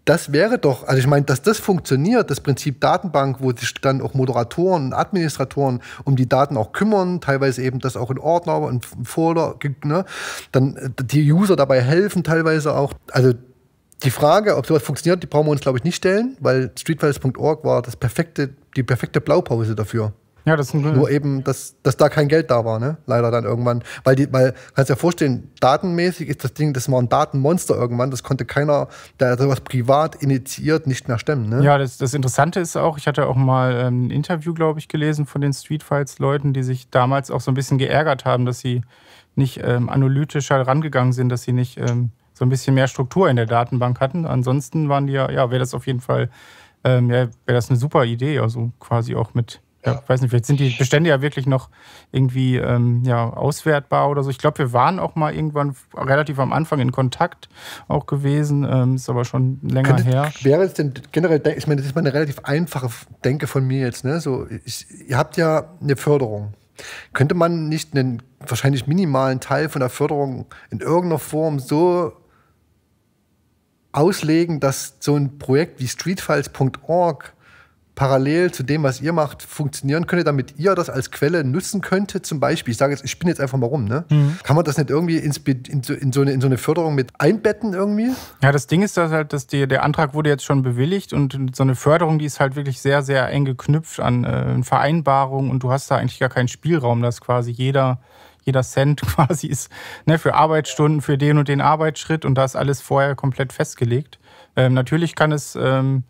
das wäre doch, also ich meine, dass das funktioniert, das Prinzip Datenbank, wo sich dann auch Moderatoren und Administratoren um die Daten auch kümmern, teilweise eben das auch in Ordner und Folder, ne? dann äh, die User dabei helfen, teilweise auch. Also die Frage, ob sowas funktioniert, die brauchen wir uns, glaube ich, nicht stellen, weil streetfiles.org war das perfekte, die perfekte Blaupause dafür. Ja, das ist ein Nur eben, dass, dass da kein Geld da war, ne? Leider dann irgendwann. Weil, die, weil, kannst dir vorstellen, datenmäßig ist das Ding, das war ein Datenmonster irgendwann. Das konnte keiner, der sowas privat initiiert, nicht mehr stemmen, ne? Ja, das, das Interessante ist auch, ich hatte auch mal ähm, ein Interview, glaube ich, gelesen von den streetfights leuten die sich damals auch so ein bisschen geärgert haben, dass sie nicht ähm, analytischer rangegangen sind, dass sie nicht. Ähm so ein bisschen mehr Struktur in der Datenbank hatten. Ansonsten waren die ja, ja, wäre das auf jeden Fall, ähm, ja, wäre das eine super Idee, also quasi auch mit ja. Ich weiß nicht, vielleicht sind die Bestände ja wirklich noch irgendwie ähm, ja, auswertbar oder so. Ich glaube, wir waren auch mal irgendwann relativ am Anfang in Kontakt auch gewesen, ähm, ist aber schon länger Könnte, her. Wäre es denn generell, ich meine, das ist mal eine relativ einfache Denke von mir jetzt, ne? So, ich, ihr habt ja eine Förderung. Könnte man nicht einen wahrscheinlich minimalen Teil von der Förderung in irgendeiner Form so auslegen, dass so ein Projekt wie streetfiles.org parallel zu dem, was ihr macht, funktionieren könnte, damit ihr das als Quelle nutzen könnte, zum Beispiel, ich sage jetzt, ich spinne jetzt einfach mal rum, ne? Mhm. Kann man das nicht irgendwie in so, in, so eine, in so, eine, Förderung mit einbetten irgendwie? Ja, das Ding ist dass halt, dass die, der Antrag wurde jetzt schon bewilligt und so eine Förderung, die ist halt wirklich sehr, sehr eng geknüpft an äh, Vereinbarungen und du hast da eigentlich gar keinen Spielraum, dass quasi jeder jeder Cent quasi ist ne, für Arbeitsstunden, für den und den Arbeitsschritt und da ist alles vorher komplett festgelegt. Ähm, natürlich kann es ähm,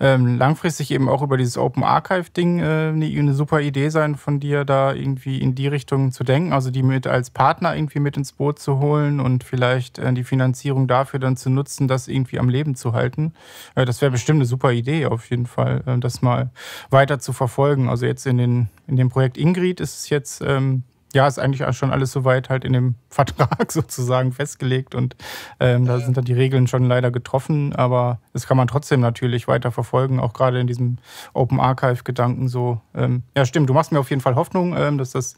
ähm, langfristig eben auch über dieses Open Archive-Ding äh, eine, eine, super Idee sein, von dir da irgendwie in die Richtung zu denken, also die mit als Partner irgendwie mit ins Boot zu holen und vielleicht äh, die Finanzierung dafür dann zu nutzen, das irgendwie am Leben zu halten. Äh, das wäre bestimmt eine super Idee auf jeden Fall, äh, das mal weiter zu verfolgen. Also jetzt in, den, in dem Projekt Ingrid ist es jetzt ähm, ja, ist eigentlich schon alles soweit halt in dem Vertrag sozusagen festgelegt und ähm, da sind dann die Regeln schon leider getroffen, aber das kann man trotzdem natürlich weiter verfolgen, auch gerade in diesem Open Archive-Gedanken so. Ähm, ja, stimmt, du machst mir auf jeden Fall Hoffnung, ähm, dass das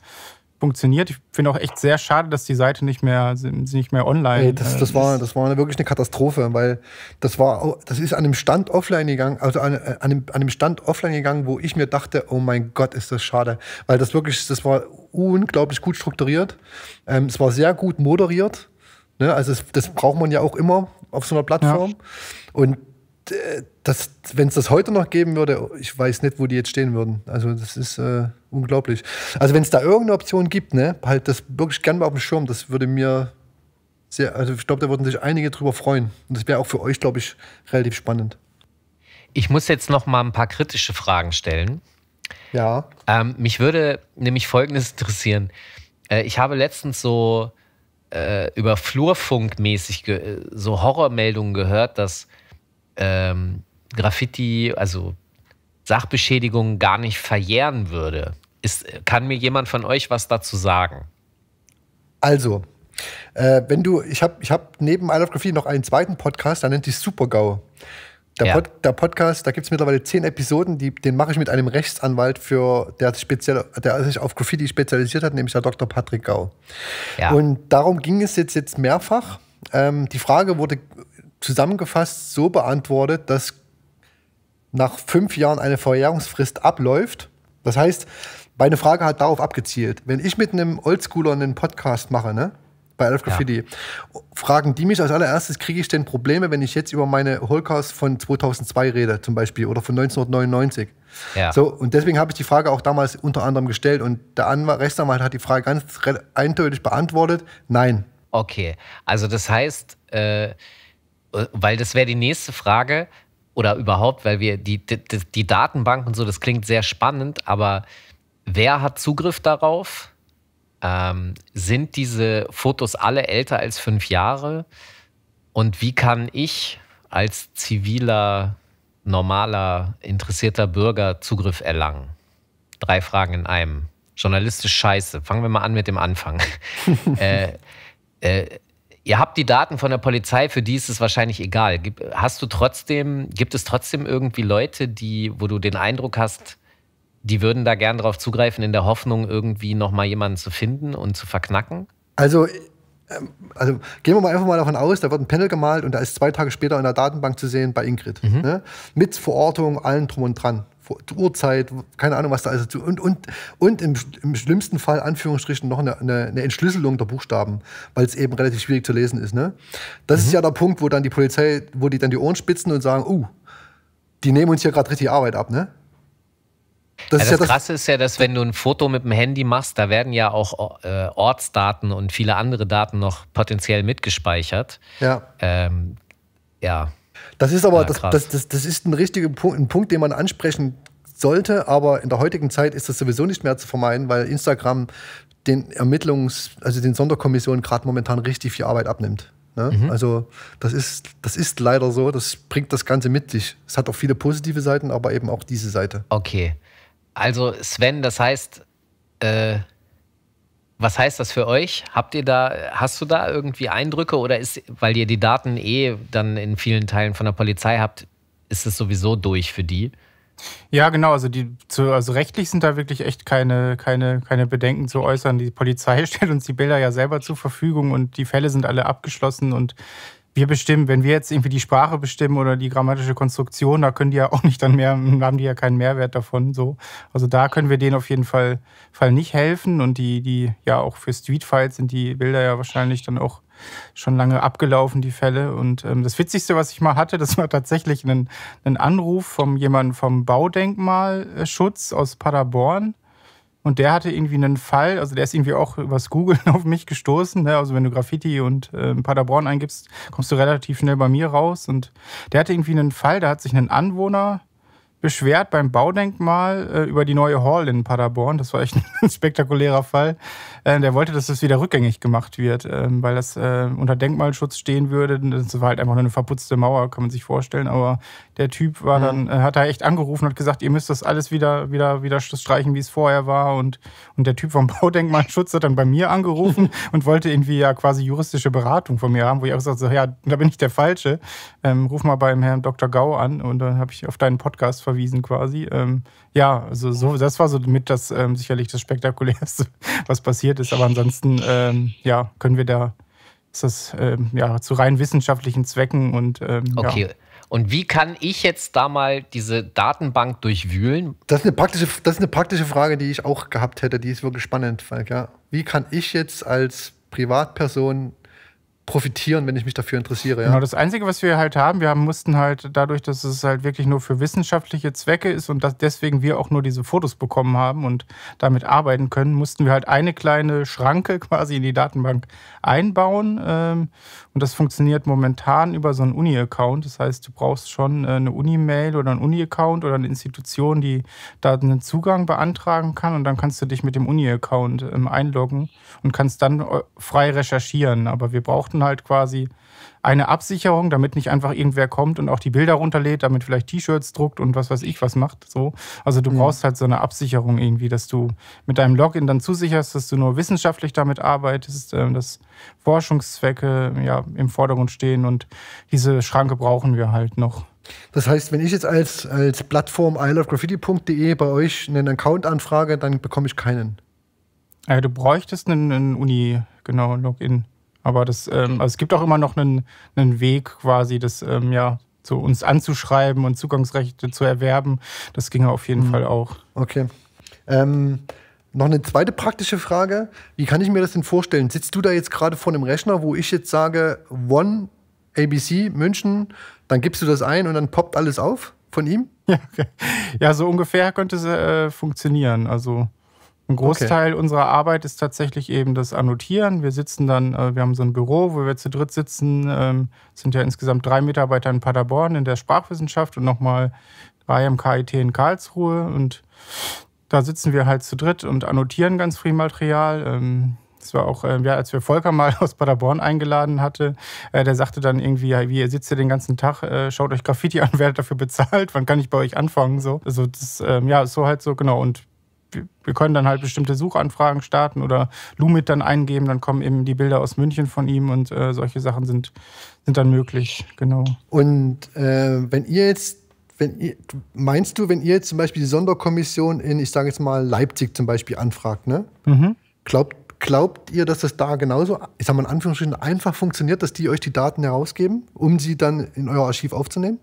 funktioniert. Ich finde auch echt sehr schade, dass die Seite nicht mehr, nicht mehr online Ey, das, das, äh, war, das war wirklich eine Katastrophe, weil das war, oh, das ist an einem Stand offline gegangen, also an, äh, an, einem, an einem Stand offline gegangen, wo ich mir dachte, oh mein Gott, ist das schade, weil das wirklich, das war unglaublich gut strukturiert. Ähm, es war sehr gut moderiert. Ne? Also das, das braucht man ja auch immer auf so einer Plattform. Ja. Und wenn es das heute noch geben würde, ich weiß nicht, wo die jetzt stehen würden. Also das ist äh, unglaublich. Also wenn es da irgendeine Option gibt, ne, halt das wirklich gerne mal auf dem Schirm. Das würde mir sehr, also ich glaube, da würden sich einige drüber freuen. Und das wäre auch für euch, glaube ich, relativ spannend. Ich muss jetzt noch mal ein paar kritische Fragen stellen. Ja. Ähm, mich würde nämlich Folgendes interessieren. Äh, ich habe letztens so äh, über Flurfunk mäßig so Horrormeldungen gehört, dass ähm, Graffiti, also Sachbeschädigungen gar nicht verjähren würde. Ist, kann mir jemand von euch was dazu sagen? Also, äh, wenn du, ich habe ich hab neben I Love Graffiti noch einen zweiten Podcast, der nennt sich Supergau. Der, ja. Pod, der Podcast, da gibt es mittlerweile zehn Episoden, die, den mache ich mit einem Rechtsanwalt, für, der, speziell, der sich auf Graffiti spezialisiert hat, nämlich der Dr. Patrick Gau. Ja. Und darum ging es jetzt, jetzt mehrfach. Ähm, die Frage wurde zusammengefasst so beantwortet, dass nach fünf Jahren eine Verjährungsfrist abläuft. Das heißt, meine Frage hat darauf abgezielt. Wenn ich mit einem Oldschooler einen Podcast mache, ne, bei Alf Graffiti, ja. fragen die mich als allererstes, kriege ich denn Probleme, wenn ich jetzt über meine Holcars von 2002 rede, zum Beispiel, oder von 1999? Ja. So, und deswegen habe ich die Frage auch damals unter anderem gestellt und der Rechtsanwalt hat die Frage ganz eindeutig beantwortet: Nein. Okay, also das heißt, äh weil das wäre die nächste Frage oder überhaupt, weil wir die, die, die Datenbank und so, das klingt sehr spannend, aber wer hat Zugriff darauf? Ähm, sind diese Fotos alle älter als fünf Jahre? Und wie kann ich als ziviler, normaler, interessierter Bürger Zugriff erlangen? Drei Fragen in einem. Journalistisch scheiße. Fangen wir mal an mit dem Anfang. äh, äh, Ihr habt die Daten von der Polizei, für die ist es wahrscheinlich egal. Hast du trotzdem, gibt es trotzdem irgendwie Leute, die, wo du den Eindruck hast, die würden da gern drauf zugreifen, in der Hoffnung, irgendwie nochmal jemanden zu finden und zu verknacken? Also, ähm, also gehen wir mal einfach mal davon aus, da wird ein Panel gemalt und da ist zwei Tage später in der Datenbank zu sehen bei Ingrid. Mhm. Ne? Mit Verortung, allen drum und dran. Uhrzeit, keine Ahnung, was da alles zu. Und, und, und im, im schlimmsten Fall, Anführungsstrichen, noch eine, eine Entschlüsselung der Buchstaben, weil es eben relativ schwierig zu lesen ist. Ne? Das mhm. ist ja der Punkt, wo dann die Polizei, wo die dann die Ohren spitzen und sagen, oh, die nehmen uns hier gerade richtig Arbeit ab, ne? Das, ja, das, das, Krasse ist ja, dass wenn du ein Foto mit dem Handy machst, da werden ja auch äh, Ortsdaten und viele andere Daten noch potenziell mitgespeichert. Ja. Ähm, ja. Das ist aber, ja, ah, das, das, das, das, ist ein richtiger Punkt, ein Punkt, den man ansprechen sollte, aber in der heutigen Zeit ist das sowieso nicht mehr zu vermeiden, weil Instagram den Ermittlungs-, also den Sonderkommissionen gerade momentan richtig viel Arbeit abnimmt. Ne? Mhm. Also das ist, das ist leider so, das bringt das Ganze mit sich. Es hat auch viele positive Seiten, aber eben auch diese Seite. Okay. Also Sven, das heißt, äh, was heißt das für euch? Habt ihr da, hast du da irgendwie Eindrücke oder ist, weil ihr die Daten eh dann in vielen Teilen von der Polizei habt, ist es sowieso durch für die? Ja, genau. Also, die, also rechtlich sind da wirklich echt keine, keine, keine Bedenken zu äußern. Die Polizei stellt uns die Bilder ja selber zur Verfügung und die Fälle sind alle abgeschlossen und wir bestimmen, wenn wir jetzt irgendwie die Sprache bestimmen oder die grammatische Konstruktion, da können die ja auch nicht dann mehr, haben die ja keinen Mehrwert davon. So. Also da können wir denen auf jeden Fall, Fall nicht helfen. Und die, die, ja, auch für Streetfights sind die Bilder ja wahrscheinlich dann auch schon lange abgelaufen, die Fälle. Und ähm, das Witzigste, was ich mal hatte, das war tatsächlich ein, ein Anruf von jemandem vom Baudenkmalschutz aus Paderborn und der hatte irgendwie einen Fall, also der ist irgendwie auch übers Google auf mich gestoßen. Ne? Also wenn du Graffiti und äh, Paderborn eingibst, kommst du relativ schnell bei mir raus. Und der hatte irgendwie einen Fall, da hat sich ein Anwohner beschwert beim Baudenkmal äh, über die neue Hall in Paderborn. Das war echt ein spektakulärer Fall. Äh, der wollte, dass das wieder rückgängig gemacht wird, äh, weil das äh, unter Denkmalschutz stehen würde. Das war halt einfach nur eine verputzte Mauer, kann man sich vorstellen. Aber der Typ war dann, mhm. äh, hat er echt angerufen und gesagt, ihr müsst das alles wieder, wieder, wieder streichen, wie es vorher war. Und, und der Typ vom Baudenkmalschutz hat dann bei mir angerufen und wollte irgendwie ja quasi juristische Beratung von mir haben, wo ich auch gesagt so, ja, da bin ich der Falsche. Ähm, ruf mal beim Herrn Dr. Gau an und dann habe ich auf deinen Podcast verwiesen quasi. Ähm, ja, also so, das war so mit das ähm, sicherlich das Spektakulärste, was passiert ist. Aber ansonsten, ähm, ja, können wir da ist das ähm, ja, zu rein wissenschaftlichen Zwecken und ähm, okay. Ja. Und wie kann ich jetzt da mal diese Datenbank durchwühlen? Das ist eine praktische, das ist eine praktische Frage, die ich auch gehabt hätte. Die ist wirklich spannend, Falk. Ja. Wie kann ich jetzt als Privatperson profitieren, wenn ich mich dafür interessiere. Ja. Genau, das Einzige, was wir halt haben, wir haben, mussten halt dadurch, dass es halt wirklich nur für wissenschaftliche Zwecke ist und dass deswegen wir auch nur diese Fotos bekommen haben und damit arbeiten können, mussten wir halt eine kleine Schranke quasi in die Datenbank einbauen. Ähm, und das funktioniert momentan über so einen Uni-Account. Das heißt, du brauchst schon äh, eine Uni-Mail oder einen Uni-Account oder eine Institution, die da einen Zugang beantragen kann. Und dann kannst du dich mit dem Uni-Account ähm, einloggen und kannst dann äh, frei recherchieren. Aber wir brauchten hatten halt quasi eine Absicherung, damit nicht einfach irgendwer kommt und auch die Bilder runterlädt, damit vielleicht T-Shirts druckt und was weiß ich was macht. So. Also du mhm. brauchst halt so eine Absicherung irgendwie, dass du mit deinem Login dann zusicherst, dass du nur wissenschaftlich damit arbeitest, ähm, dass Forschungszwecke ja, im Vordergrund stehen und diese Schranke brauchen wir halt noch. Das heißt, wenn ich jetzt als, als Plattform ilovegraffiti.de bei euch einen Account anfrage, dann bekomme ich keinen. Ja, äh, du bräuchtest einen, einen Uni, genau, Login. Aber das, ähm, mhm. also es gibt auch immer noch einen, einen Weg, quasi das ähm, ja, zu uns anzuschreiben und Zugangsrechte zu erwerben. Das ginge auf jeden mhm. Fall auch. Okay. Ähm, noch eine zweite praktische Frage. Wie kann ich mir das denn vorstellen? Sitzt du da jetzt gerade vor einem Rechner, wo ich jetzt sage, One ABC München, dann gibst du das ein und dann poppt alles auf von ihm? Ja, okay. ja so ungefähr könnte es äh, funktionieren. Also ein Großteil okay. unserer Arbeit ist tatsächlich eben das Annotieren. Wir sitzen dann, äh, wir haben so ein Büro, wo wir zu dritt sitzen, Es ähm, sind ja insgesamt drei Mitarbeiter in Paderborn in der Sprachwissenschaft und nochmal drei im KIT in Karlsruhe. Und da sitzen wir halt zu dritt und annotieren ganz viel Material. Ähm, das war auch, äh, ja, als wir Volker mal aus Paderborn eingeladen hatte, äh, der sagte dann irgendwie, ja, wie ihr sitzt hier den ganzen Tag, schaut euch Graffiti an, werdet dafür bezahlt, wann kann ich bei euch anfangen? So, also das, ähm, ja, so halt so, genau. Und wir können dann halt bestimmte Suchanfragen starten oder Lumit dann eingeben, dann kommen eben die Bilder aus München von ihm und äh, solche Sachen sind, sind dann möglich, genau. Und äh, wenn ihr jetzt, wenn ihr, meinst du, wenn ihr jetzt zum Beispiel die Sonderkommission in, ich sage jetzt mal, Leipzig zum Beispiel anfragt, ne? Mhm. Glaubt, glaubt ihr, dass das da genauso, ich sage mal in Anführungsstrichen, einfach funktioniert, dass die euch die Daten herausgeben, um sie dann in euer Archiv aufzunehmen?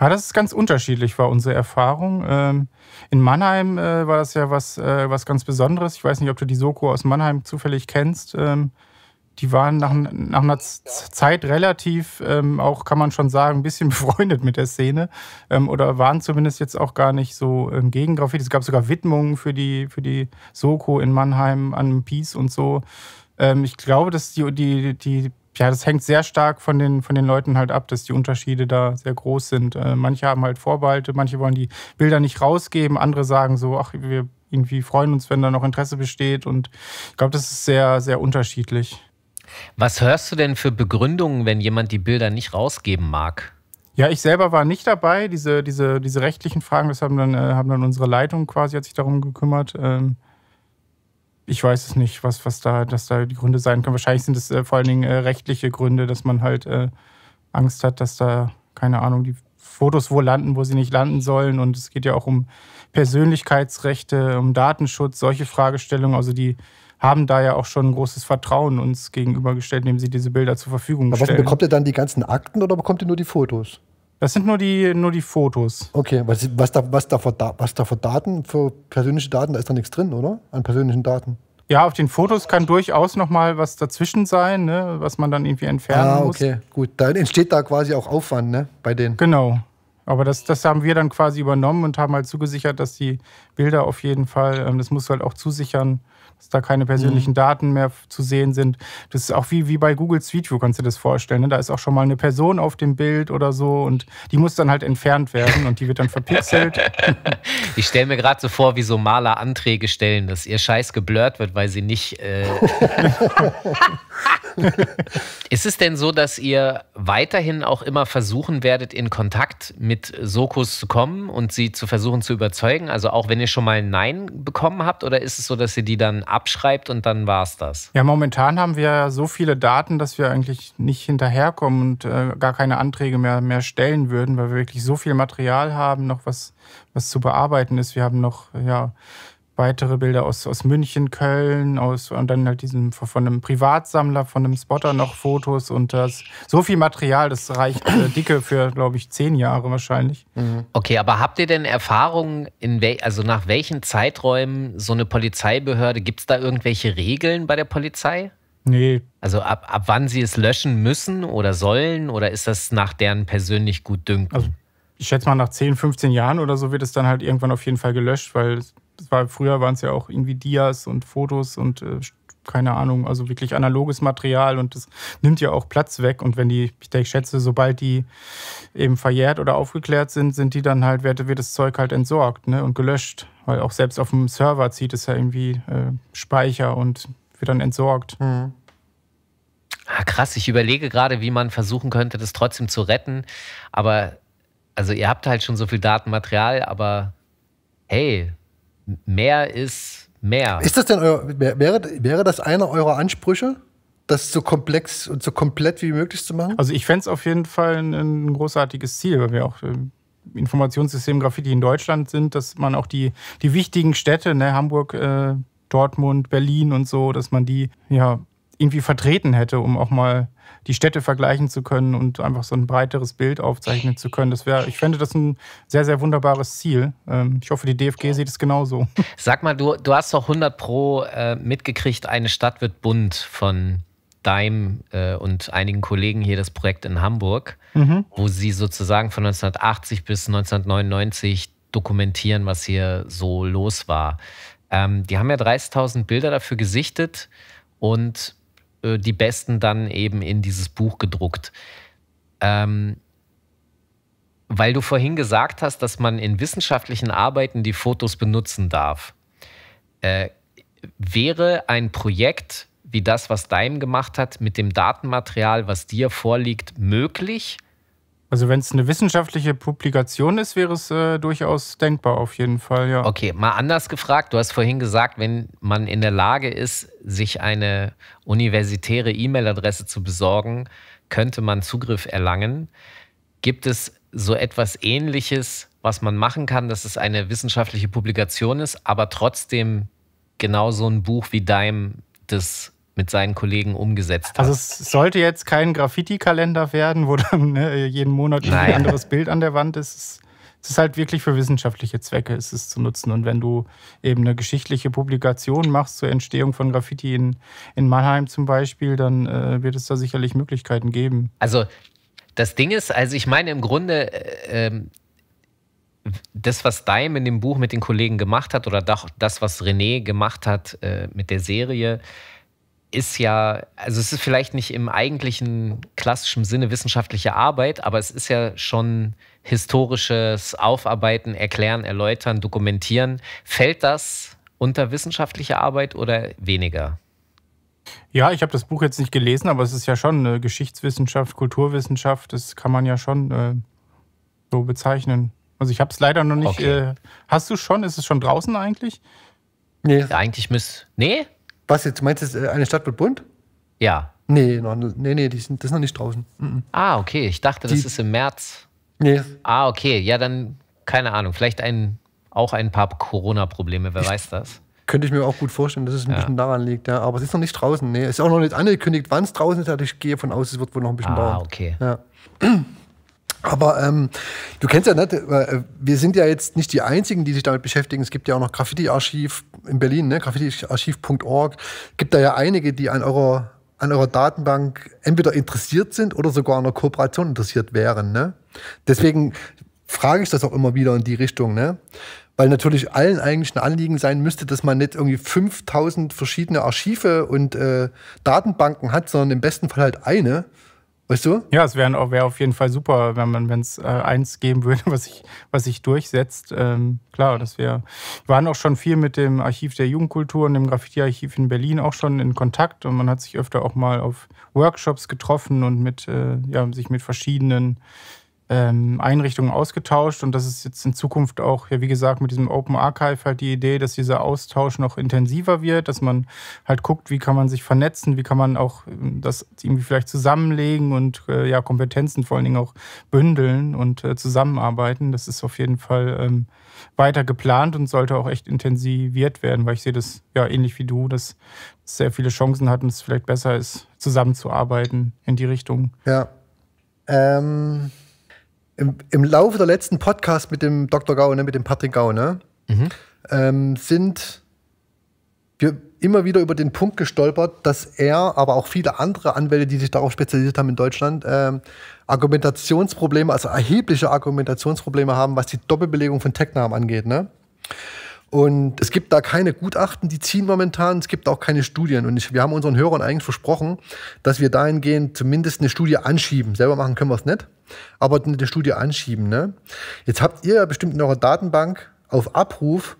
Ja, das ist ganz unterschiedlich, war unsere Erfahrung. Ähm, in Mannheim äh, war das ja was, äh, was ganz Besonderes. Ich weiß nicht, ob du die Soko aus Mannheim zufällig kennst. Ähm, die waren nach, nach einer Zeit relativ, ähm, auch kann man schon sagen, ein bisschen befreundet mit der Szene. oder waren zumindest jetzt auch gar nicht so gegen Graffiti. Es gab sogar Widmungen für die, für die Soko in Mannheim an Peace und so. ich glaube, dass die, die, die ja, das hängt sehr stark von den, von den Leuten halt ab, dass die Unterschiede da sehr groß sind. Äh, manche haben halt Vorbehalte, manche wollen die Bilder nicht rausgeben, andere sagen so, ach, wir irgendwie freuen uns, wenn da noch Interesse besteht. Und ich glaube, das ist sehr, sehr unterschiedlich. Was hörst du denn für Begründungen, wenn jemand die Bilder nicht rausgeben mag? Ja, ich selber war nicht dabei. Diese, diese, diese rechtlichen Fragen, das haben dann, äh, haben dann unsere Leitung quasi, hat sich darum gekümmert. Ähm, ich weiß es nicht, was, was da, dass da die Gründe sein können. Wahrscheinlich sind es äh, vor allen Dingen äh, rechtliche Gründe, dass man halt äh, Angst hat, dass da, keine Ahnung, die Fotos wo landen, wo sie nicht landen sollen. Und es geht ja auch um Persönlichkeitsrechte, um Datenschutz, solche Fragestellungen. Also die haben da ja auch schon ein großes Vertrauen uns gegenübergestellt, indem sie diese Bilder zur Verfügung stellen. Aber bekommt ihr dann die ganzen Akten oder bekommt ihr nur die Fotos? Das sind nur die, nur die Fotos. Okay, was, was, da, was, da für, was da für Daten, für persönliche Daten, da ist da nichts drin, oder? An persönlichen Daten. Ja, auf den Fotos kann durchaus noch mal was dazwischen sein, ne? was man dann irgendwie entfernen ah, muss. Ah, okay, muss. gut. Dann entsteht da quasi auch Aufwand ne? bei denen. Genau. Aber das, das haben wir dann quasi übernommen und haben halt zugesichert, dass die Bilder auf jeden Fall, ähm, das musst du halt auch zusichern, dass da keine persönlichen mhm. Daten mehr zu sehen sind. Das ist auch wie, wie bei Google Street View, kannst du dir das vorstellen. Ne? Da ist auch schon mal eine Person auf dem Bild oder so und die muss dann halt entfernt werden und die wird dann verpixelt. ich stelle mir gerade so vor, wie so Maler Anträge stellen, dass ihr Scheiß geblurrt wird, weil sie nicht. Äh ist es denn so, dass ihr weiterhin auch immer versuchen werdet, in Kontakt mit Sokos zu kommen und sie zu versuchen zu überzeugen? Also auch wenn ihr schon mal ein Nein bekommen habt, oder ist es so, dass ihr die dann abschreibt und dann war es das. Ja, momentan haben wir so viele Daten, dass wir eigentlich nicht hinterherkommen und äh, gar keine Anträge mehr, mehr stellen würden, weil wir wirklich so viel Material haben, noch was, was zu bearbeiten ist. Wir haben noch, ja, weitere Bilder aus, aus München, Köln, aus und dann halt diesem von einem Privatsammler, von einem Spotter noch Fotos und das so viel Material, das reicht äh, dicke für, glaube ich, zehn Jahre wahrscheinlich. Mhm. Okay, aber habt ihr denn Erfahrungen, in wel, also nach welchen Zeiträumen so eine Polizeibehörde, gibt es da irgendwelche Regeln bei der Polizei? Nee. Also ab, ab wann sie es löschen müssen oder sollen oder ist das nach deren persönlich gut dünken? Also ich schätze mal, nach 10, 15 Jahren oder so wird es dann halt irgendwann auf jeden Fall gelöscht, weil war, früher waren es ja auch irgendwie Dias und Fotos und äh, keine Ahnung, also wirklich analoges Material und das nimmt ja auch Platz weg. Und wenn die, ich, ich schätze, sobald die eben verjährt oder aufgeklärt sind, sind die dann halt, wird, wird das Zeug halt entsorgt ne, und gelöscht. Weil auch selbst auf dem Server zieht es ja irgendwie äh, Speicher und wird dann entsorgt. Mhm. Ah, krass, ich überlege gerade, wie man versuchen könnte, das trotzdem zu retten. Aber, also ihr habt halt schon so viel Datenmaterial, aber hey, mehr ist mehr. Ist das denn euer, wäre, wäre das einer eurer Ansprüche? das so komplex und so komplett wie möglich zu machen? Also ich fände es auf jeden Fall ein, ein, großartiges Ziel, weil wir auch im ähm, Informationssystem Graffiti in Deutschland sind, dass man auch die, die wichtigen Städte, ne, Hamburg, äh, Dortmund, Berlin und so, dass man die ja irgendwie vertreten hätte, um auch mal die Städte vergleichen zu können und einfach so ein breiteres Bild aufzeichnen zu können. Das wäre, ich fände das ein sehr, sehr wunderbares Ziel. Ähm, ich hoffe, die DFG sieht es genauso. Sag mal, du, du hast doch 100 Pro äh, mitgekriegt, eine Stadt wird bunt von Daim äh, und einigen Kollegen hier das Projekt in Hamburg, mhm. wo sie sozusagen von 1980 bis 1999 dokumentieren, was hier so los war. Ähm, die haben ja 30.000 Bilder dafür gesichtet und äh, die besten dann eben in dieses Buch gedruckt. Ähm, weil du vorhin gesagt hast, dass man in wissenschaftlichen Arbeiten die Fotos benutzen darf. Äh, wäre ein Projekt wie das, was Daim gemacht hat, mit dem Datenmaterial, was dir vorliegt, möglich? Also wenn es eine wissenschaftliche Publikation ist, wäre es äh, durchaus denkbar auf jeden Fall, ja. Okay, mal anders gefragt. Du hast vorhin gesagt, wenn man in der Lage ist, sich eine universitäre E-Mail-Adresse zu besorgen, könnte man Zugriff erlangen. Gibt es so etwas Ähnliches, was man machen kann, dass es eine wissenschaftliche Publikation ist, aber trotzdem genau so ein Buch wie deinem das mit seinen Kollegen umgesetzt also hat. Also es sollte jetzt kein Graffiti-Kalender werden, wo dann ne, jeden Monat ein anderes Bild an der Wand ist. Es ist halt wirklich für wissenschaftliche Zwecke ist es zu nutzen. Und wenn du eben eine geschichtliche Publikation machst zur Entstehung von Graffiti in, in Mannheim zum Beispiel, dann äh, wird es da sicherlich Möglichkeiten geben. Also das Ding ist, also ich meine im Grunde... Äh, ähm, das, was Dime in dem Buch mit den Kollegen gemacht hat oder das, was René gemacht hat äh, mit der Serie, ist ja, also es ist vielleicht nicht im eigentlichen klassischen Sinne wissenschaftliche Arbeit, aber es ist ja schon historisches Aufarbeiten, Erklären, Erläutern, Dokumentieren. Fällt das unter wissenschaftliche Arbeit oder weniger? Ja, ich habe das Buch jetzt nicht gelesen, aber es ist ja schon eine äh, Geschichtswissenschaft, Kulturwissenschaft, das kann man ja schon äh, so bezeichnen. Also ich habe es leider noch nicht. Okay. Äh, hast du schon? Ist es schon draußen eigentlich? Nee. Ja, eigentlich müsste. Nee? Was jetzt, meinst du, äh, eine Stadt wird bunt? Ja. Nee, noch, nee, nee, die sind, das ist noch nicht draußen. Mhm. Ah, okay. Ich dachte, das ist im März. Nee. Ah, okay. Ja, dann, keine Ahnung. Vielleicht ein, auch ein paar Corona-Probleme, wer ich, weiß das. Könnte ich mir auch gut vorstellen, dass es ein ja. bisschen daran liegt, ja. Aber es ist noch nicht draußen. Nee, es ist auch noch nicht angekündigt, wann es draußen ist. Ich gehe davon aus, es wird wohl noch ein bisschen ah, dauern. Ah, okay. Ja. Aber ähm, du kennst ja nicht, ne, äh, wir sind ja jetzt nicht die Einzigen, die sich damit beschäftigen. Es gibt ja auch noch Graffiti-Archiv in Berlin, ne? graffitiarchiv.org. Gibt da ja einige, die an eurer, an eurer Datenbank entweder interessiert sind oder sogar an einer Kooperation interessiert wären. Ne? Deswegen frage ich das auch immer wieder in die Richtung. Ne? Weil natürlich allen eigentlich ein Anliegen sein müsste, dass man nicht irgendwie 5000 verschiedene Archive und äh, Datenbanken hat, sondern im besten Fall halt eine Weißt du? Ja, es wäre wär auf jeden Fall super, wenn man, wenn es äh, eins geben würde, was sich was ich durchsetzt. Ähm, klar, das wäre. Wir waren auch schon viel mit dem Archiv der Jugendkultur und dem Graffiti-Archiv in Berlin auch schon in Kontakt und man hat sich öfter auch mal auf Workshops getroffen und mit, äh, ja, sich mit verschiedenen ähm, Einrichtungen ausgetauscht und das ist jetzt in Zukunft auch, ja, wie gesagt, mit diesem Open Archive halt die Idee, dass dieser Austausch noch intensiver wird, dass man halt guckt, wie kann man sich vernetzen, wie kann man auch ähm, das irgendwie vielleicht zusammenlegen und äh, ja, Kompetenzen vor allen Dingen auch bündeln und äh, zusammenarbeiten. Das ist auf jeden Fall ähm, weiter geplant und sollte auch echt intensiviert werden, weil ich sehe das ja ähnlich wie du, dass es sehr viele Chancen hat und es vielleicht besser ist, zusammenzuarbeiten in die Richtung. Ja. Ähm im, im Laufe der letzten Podcast mit dem Dr. Gau, ne, mit dem Patrick Gau, ne, mhm. ähm, sind wir immer wieder über den Punkt gestolpert, dass er, aber auch viele andere Anwälte, die sich darauf spezialisiert haben in Deutschland, ähm, Argumentationsprobleme, also erhebliche Argumentationsprobleme haben, was die Doppelbelegung von Tech-Namen angeht. Ne? Und es gibt da keine Gutachten, die ziehen momentan. Es gibt auch keine Studien. Und ich, wir haben unseren Hörern eigentlich versprochen, dass wir dahingehend zumindest eine Studie anschieben. Selber machen können wir es nicht, aber eine Studie anschieben. Ne? Jetzt habt ihr ja bestimmt in eurer Datenbank auf Abruf,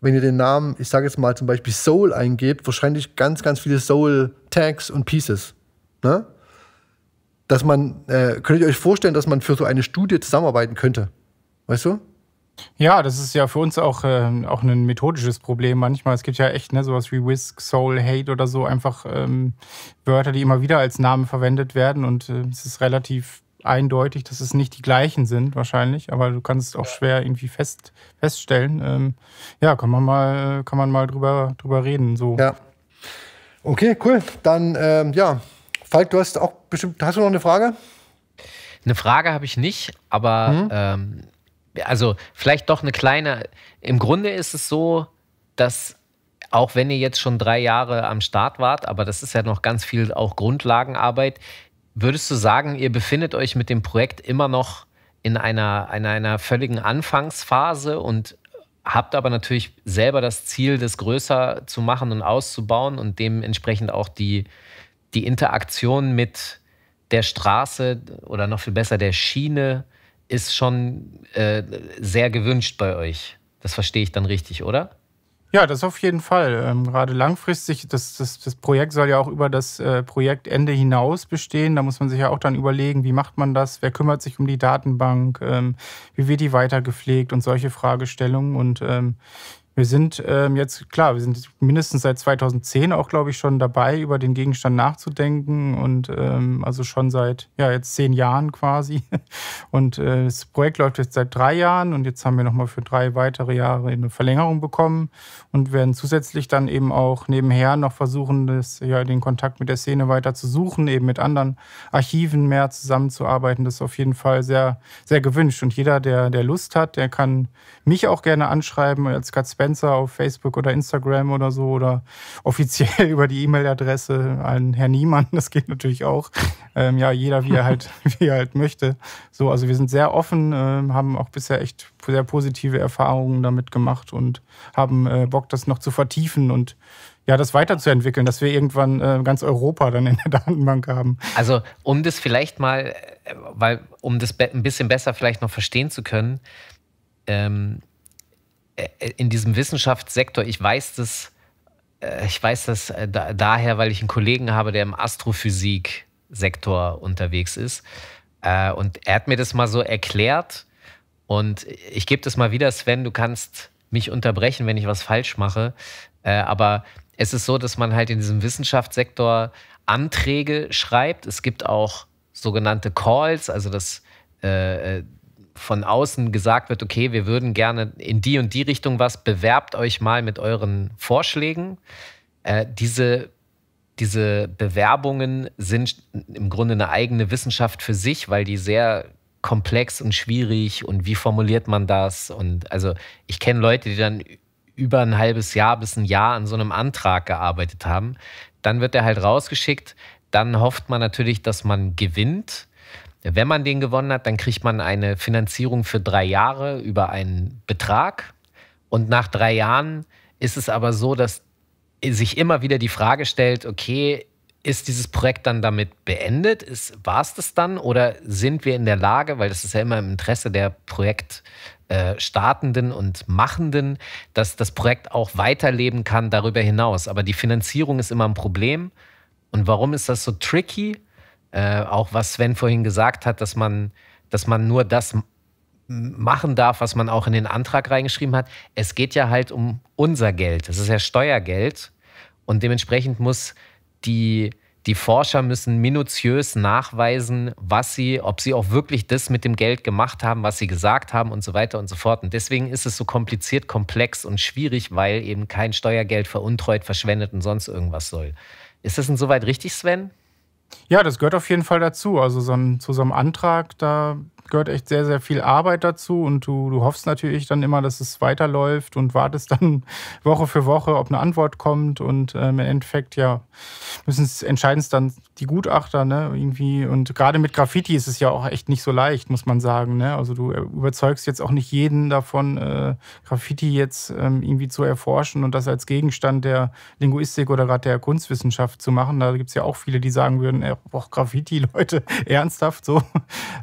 wenn ihr den Namen, ich sage jetzt mal zum Beispiel Soul eingebt, wahrscheinlich ganz, ganz viele Soul-Tags und Pieces. Ne? Dass man, äh, könnt ihr euch vorstellen, dass man für so eine Studie zusammenarbeiten könnte? Weißt du? Ja, das ist ja für uns auch, äh, auch ein methodisches Problem manchmal. Es gibt ja echt ne, sowas wie Whisk, Soul, Hate oder so, einfach ähm, Wörter, die immer wieder als Namen verwendet werden und äh, es ist relativ eindeutig, dass es nicht die gleichen sind wahrscheinlich, aber du kannst es auch schwer irgendwie fest, feststellen. Ähm, ja, kann man mal, äh, kann man mal drüber, drüber reden. So. Ja. Okay, cool. Dann ähm, ja, Falk, du hast auch bestimmt, hast du noch eine Frage? Eine Frage habe ich nicht, aber hm? ähm, also vielleicht doch eine kleine, im Grunde ist es so, dass auch wenn ihr jetzt schon drei Jahre am Start wart, aber das ist ja noch ganz viel auch Grundlagenarbeit, würdest du sagen, ihr befindet euch mit dem Projekt immer noch in einer, in einer völligen Anfangsphase und habt aber natürlich selber das Ziel, das größer zu machen und auszubauen und dementsprechend auch die, die Interaktion mit der Straße oder noch viel besser der Schiene äh, ist schon äh, sehr gewünscht bei euch. Das verstehe ich dann richtig, oder? Ja, das auf jeden Fall. Ähm, gerade langfristig, das, das, das Projekt soll ja auch über das äh, Projektende hinaus bestehen. Da muss man sich ja auch dann überlegen, wie macht man das, wer kümmert sich um die Datenbank, ähm, wie wird die weitergepflegt und solche Fragestellungen. Und ähm, wir sind ähm, jetzt, klar, wir sind mindestens seit 2010 auch, glaube ich, schon dabei, über den Gegenstand nachzudenken und ähm, also schon seit, ja, jetzt zehn Jahren quasi. Und äh, das Projekt läuft jetzt seit drei Jahren und jetzt haben wir nochmal für drei weitere Jahre eine Verlängerung bekommen und werden zusätzlich dann eben auch nebenher noch versuchen, das, ja, den Kontakt mit der Szene weiter zu suchen, eben mit anderen Archiven mehr zusammenzuarbeiten. Das ist auf jeden Fall sehr, sehr gewünscht und jeder, der, der Lust hat, der kann mich auch gerne anschreiben als Katzbett Influencer auf Facebook oder Instagram oder so oder offiziell über die E-Mail-Adresse an Herrn Niemann. Das geht natürlich auch. Ähm, ja, jeder, wie er halt, wie er halt möchte. So, also wir sind sehr offen, äh, haben auch bisher echt sehr positive Erfahrungen damit gemacht und haben äh, Bock, das noch zu vertiefen und ja, das weiterzuentwickeln, dass wir irgendwann äh, ganz Europa dann in der Datenbank haben. Also, um das vielleicht mal, äh, weil, um das ein bisschen besser vielleicht noch verstehen zu können, ähm, äh, in diesem Wissenschaftssektor, ich weiß das, äh, ich weiß das äh, da, daher, weil ich einen Kollegen habe, der im Astrophysik-Sektor unterwegs ist. Und er hat mir das mal so erklärt. Und ich gebe das mal wieder, Sven, du kannst mich unterbrechen, wenn ich was falsch mache. Aber es ist so, dass man halt in diesem Wissenschaftssektor Anträge schreibt. Es gibt auch sogenannte Calls, also das von außen gesagt wird, okay, wir würden gerne in die und die Richtung was, bewerbt euch mal mit euren Vorschlägen. Äh, diese, diese Bewerbungen sind im Grunde eine eigene Wissenschaft für sich, weil die sehr komplex und schwierig und wie formuliert man das? Und also ich kenne Leute, die dann über ein halbes Jahr bis ein Jahr an so einem Antrag gearbeitet haben. Dann wird er halt rausgeschickt. Dann hofft man natürlich, dass man gewinnt wenn man den gewonnen hat, dann kriegt man eine Finanzierung für drei Jahre über einen Betrag. Und nach drei Jahren ist es aber so, dass sich immer wieder die Frage stellt, okay, ist dieses Projekt dann damit beendet? War es das dann? Oder sind wir in der Lage, weil das ist ja immer im Interesse der Projektstartenden äh, und Machenden, dass das Projekt auch weiterleben kann darüber hinaus. Aber die Finanzierung ist immer ein Problem. Und warum ist das so tricky? Äh, auch was Sven vorhin gesagt hat, dass man, dass man nur das machen darf, was man auch in den Antrag reingeschrieben hat. Es geht ja halt um unser Geld. Es ist ja Steuergeld. Und dementsprechend muss die, die Forscher müssen minutiös nachweisen, was sie, ob sie auch wirklich das mit dem Geld gemacht haben, was sie gesagt haben und so weiter und so fort. Und deswegen ist es so kompliziert, komplex und schwierig, weil eben kein Steuergeld veruntreut, verschwendet und sonst irgendwas soll. Ist das denn soweit richtig, Sven? Ja, das gehört auf jeden Fall dazu. Also so ein, zu so einem Antrag, da gehört echt sehr, sehr viel Arbeit dazu und du, du hoffst natürlich dann immer, dass es weiterläuft und wartest dann Woche für Woche, ob eine Antwort kommt und ähm, im Endeffekt, ja, müssen es entscheiden es dann die Gutachter, ne, irgendwie. Und gerade mit Graffiti ist es ja auch echt nicht so leicht, muss man sagen, ne. Also du überzeugst jetzt auch nicht jeden davon, äh, Graffiti jetzt ähm, irgendwie zu erforschen und das als Gegenstand der Linguistik oder gerade der Kunstwissenschaft zu machen. Da gibt es ja auch viele, die sagen würden, ey, boah, Graffiti, Leute, ernsthaft so.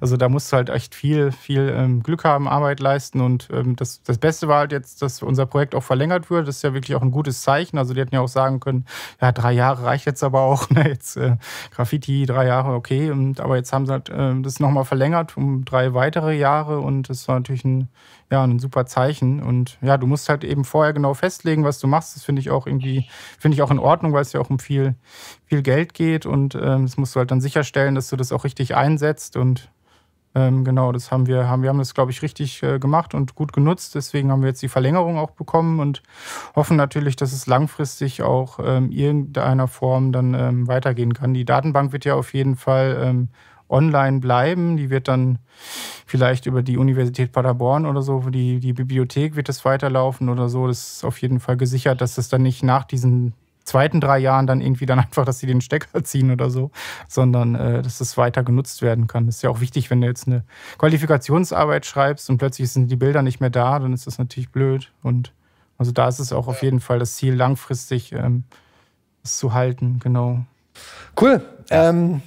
Also da musst du halt echt viel, viel ähm, Glück haben, Arbeit leisten. Und ähm, das, das Beste war halt jetzt, dass unser Projekt auch verlängert wird. Das ist ja wirklich auch ein gutes Zeichen. Also die hätten ja auch sagen können, ja, drei Jahre reicht jetzt aber auch. Ne? Jetzt äh, Graffiti drei Jahre, okay. Und, aber jetzt haben sie halt, äh, das nochmal verlängert um drei weitere Jahre und das war natürlich ein, ja, ein super Zeichen. Und ja, du musst halt eben vorher genau festlegen, was du machst. Das finde ich auch irgendwie, finde ich auch in Ordnung, weil es ja auch um viel, viel Geld geht und ähm, das musst du halt dann sicherstellen, dass du das auch richtig einsetzt und ähm, genau, das haben wir, haben, wir haben das, glaube ich, richtig äh, gemacht und gut genutzt. Deswegen haben wir jetzt die Verlängerung auch bekommen und hoffen natürlich, dass es langfristig auch ähm, irgendeiner Form dann ähm, weitergehen kann. Die Datenbank wird ja auf jeden Fall ähm, online bleiben. Die wird dann vielleicht über die Universität Paderborn oder so, die, die Bibliothek wird das weiterlaufen oder so. Das ist auf jeden Fall gesichert, dass das dann nicht nach diesen zweiten drei Jahren dann irgendwie dann einfach, dass sie den Stecker ziehen oder so, sondern äh, dass es weiter genutzt werden kann. Das ist ja auch wichtig, wenn du jetzt eine Qualifikationsarbeit schreibst und plötzlich sind die Bilder nicht mehr da, dann ist das natürlich blöd. Und also da ist es auch auf jeden Fall das Ziel, langfristig ähm, es zu halten, genau. Cool. Ähm,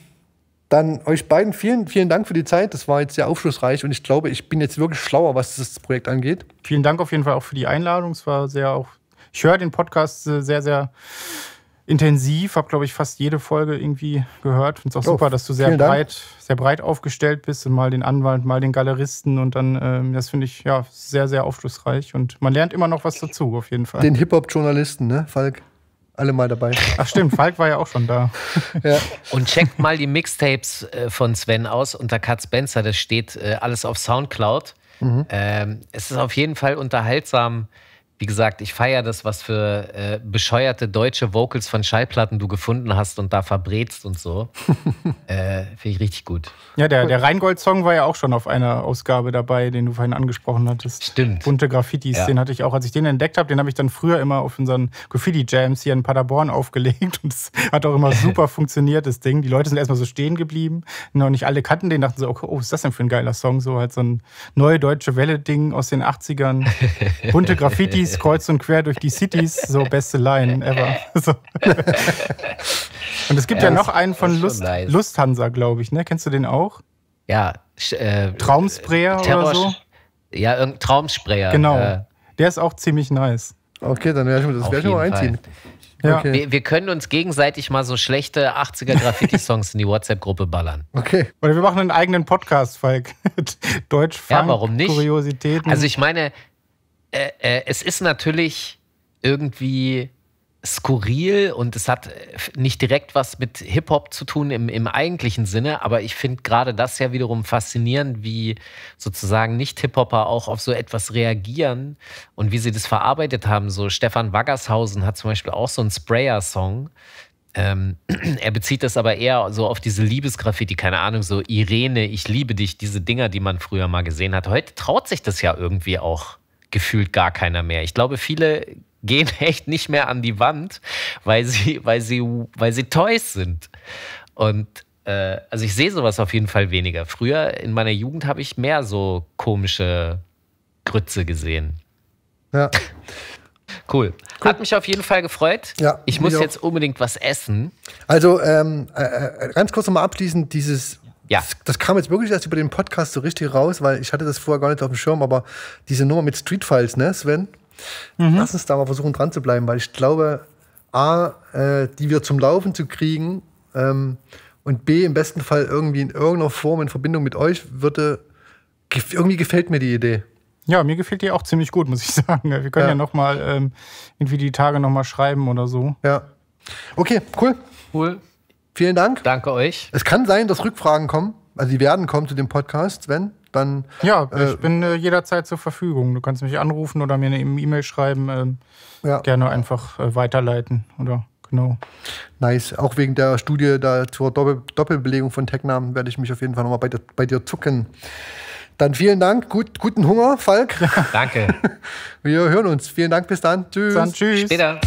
dann euch beiden vielen, vielen Dank für die Zeit. Das war jetzt sehr aufschlussreich und ich glaube, ich bin jetzt wirklich schlauer, was das Projekt angeht. Vielen Dank auf jeden Fall auch für die Einladung. Es war sehr auch ich höre den Podcast äh, sehr, sehr intensiv, habe, glaube ich, fast jede Folge irgendwie gehört. Finde es auch oh, super, dass du sehr breit, sehr breit aufgestellt bist und mal den Anwalt, mal den Galeristen und dann, ähm, das finde ich ja sehr, sehr aufschlussreich und man lernt immer noch was dazu, auf jeden Fall. Den Hip-Hop-Journalisten, ne, Falk? Alle mal dabei. Ach stimmt, Falk war ja auch schon da. ja. Und checkt mal die Mixtapes äh, von Sven aus unter Kat Spencer. Das steht äh, alles auf Soundcloud. Mhm. Ähm, es ist auf jeden Fall unterhaltsam, wie gesagt, ich feiere das, was für äh, bescheuerte deutsche Vocals von Schallplatten du gefunden hast und da verbrätst und so. äh, Finde ich richtig gut. Ja, der, der Rheingold-Song war ja auch schon auf einer Ausgabe dabei, den du vorhin angesprochen hattest. Stimmt. Bunte Graffitis, ja. den hatte ich auch. Als ich den entdeckt habe, den habe ich dann früher immer auf unseren Graffiti-Jams hier in Paderborn aufgelegt und es hat auch immer super funktioniert, das Ding. Die Leute sind erstmal so stehen geblieben. Noch nicht alle kannten den, dachten so, okay, oh, was ist das denn für ein geiler Song? So halt so ein neue deutsche Welle-Ding aus den 80ern. Bunte Graffitis. Cities, kreuz und quer durch die Cities, so beste Line ever. So. Und es gibt ja, ja noch einen von Lust, nice. Lufthansa, glaube ich, ne? Kennst du den auch? Ja. Äh, Traumsprayer Terror, oder so? Ja, irgendein Traumsprayer. Genau. Äh, Der ist auch ziemlich nice. Okay, dann werde ich mir das gleich mal einziehen. Ja. Okay. Wir, wir, können uns gegenseitig mal so schlechte 80er-Graffiti-Songs in die WhatsApp-Gruppe ballern. Okay. Oder wir machen einen eigenen Podcast, Falk. Deutsch, Funk, ja, warum nicht? Kuriositäten. Also ich meine, äh, äh, es ist natürlich irgendwie skurril und es hat äh, nicht direkt was mit Hip-Hop zu tun im, im eigentlichen Sinne, aber ich finde gerade das ja wiederum faszinierend, wie sozusagen Nicht-Hip-Hopper auch auf so etwas reagieren und wie sie das verarbeitet haben. So Stefan Waggershausen hat zum Beispiel auch so einen Sprayer-Song. Ähm, er bezieht das aber eher so auf diese Liebesgraffiti, keine Ahnung, so Irene, ich liebe dich, diese Dinger, die man früher mal gesehen hat. Heute traut sich das ja irgendwie auch gefühlt gar keiner mehr. Ich glaube, viele gehen echt nicht mehr an die Wand, weil sie, weil sie, weil sie Toys sind. Und äh, also ich sehe sowas auf jeden Fall weniger. Früher in meiner Jugend habe ich mehr so komische Grütze gesehen. Ja. Cool. cool. Hat mich auf jeden Fall gefreut. Ja, ich muss auch. jetzt unbedingt was essen. Also ähm, äh, äh ganz kurz nochmal abschließend, dieses ja. Das, das, kam jetzt wirklich erst über den Podcast so richtig raus, weil ich hatte das vorher gar nicht auf dem Schirm, aber diese Nummer mit Street Files, ne, Sven? Mhm. Lass uns da mal versuchen dran zu bleiben, weil ich glaube, A, äh, die wir zum Laufen zu kriegen ähm, und B, im besten Fall irgendwie in irgendeiner Form in Verbindung mit euch würde, irgendwie gefällt mir die Idee. Ja, mir gefällt die auch ziemlich gut, muss ich sagen. Ne? Wir können ja, ja nochmal ähm, irgendwie die Tage nochmal schreiben oder so. Ja. Okay, cool. Cool. Vielen Dank. Danke euch. Es kann sein, dass Rückfragen kommen. Also die werden kommen zu dem Podcast, Sven. Dann, ja, äh, ich bin äh, jederzeit zur Verfügung. Du kannst mich anrufen oder mir eine e- E-Mail schreiben. Ähm, ja. Gerne einfach äh, weiterleiten oder genau. Nice. Auch wegen der Studie da zur Doppel Doppelbelegung von Tech-Namen werde ich mich auf jeden Fall nochmal bei, dir, bei dir zucken. Dann vielen Dank. Gut, guten Hunger, Falk. Ja, danke. Wir hören uns. Vielen Dank. Bis dann. Tschüss. Dann, tschüss. Später.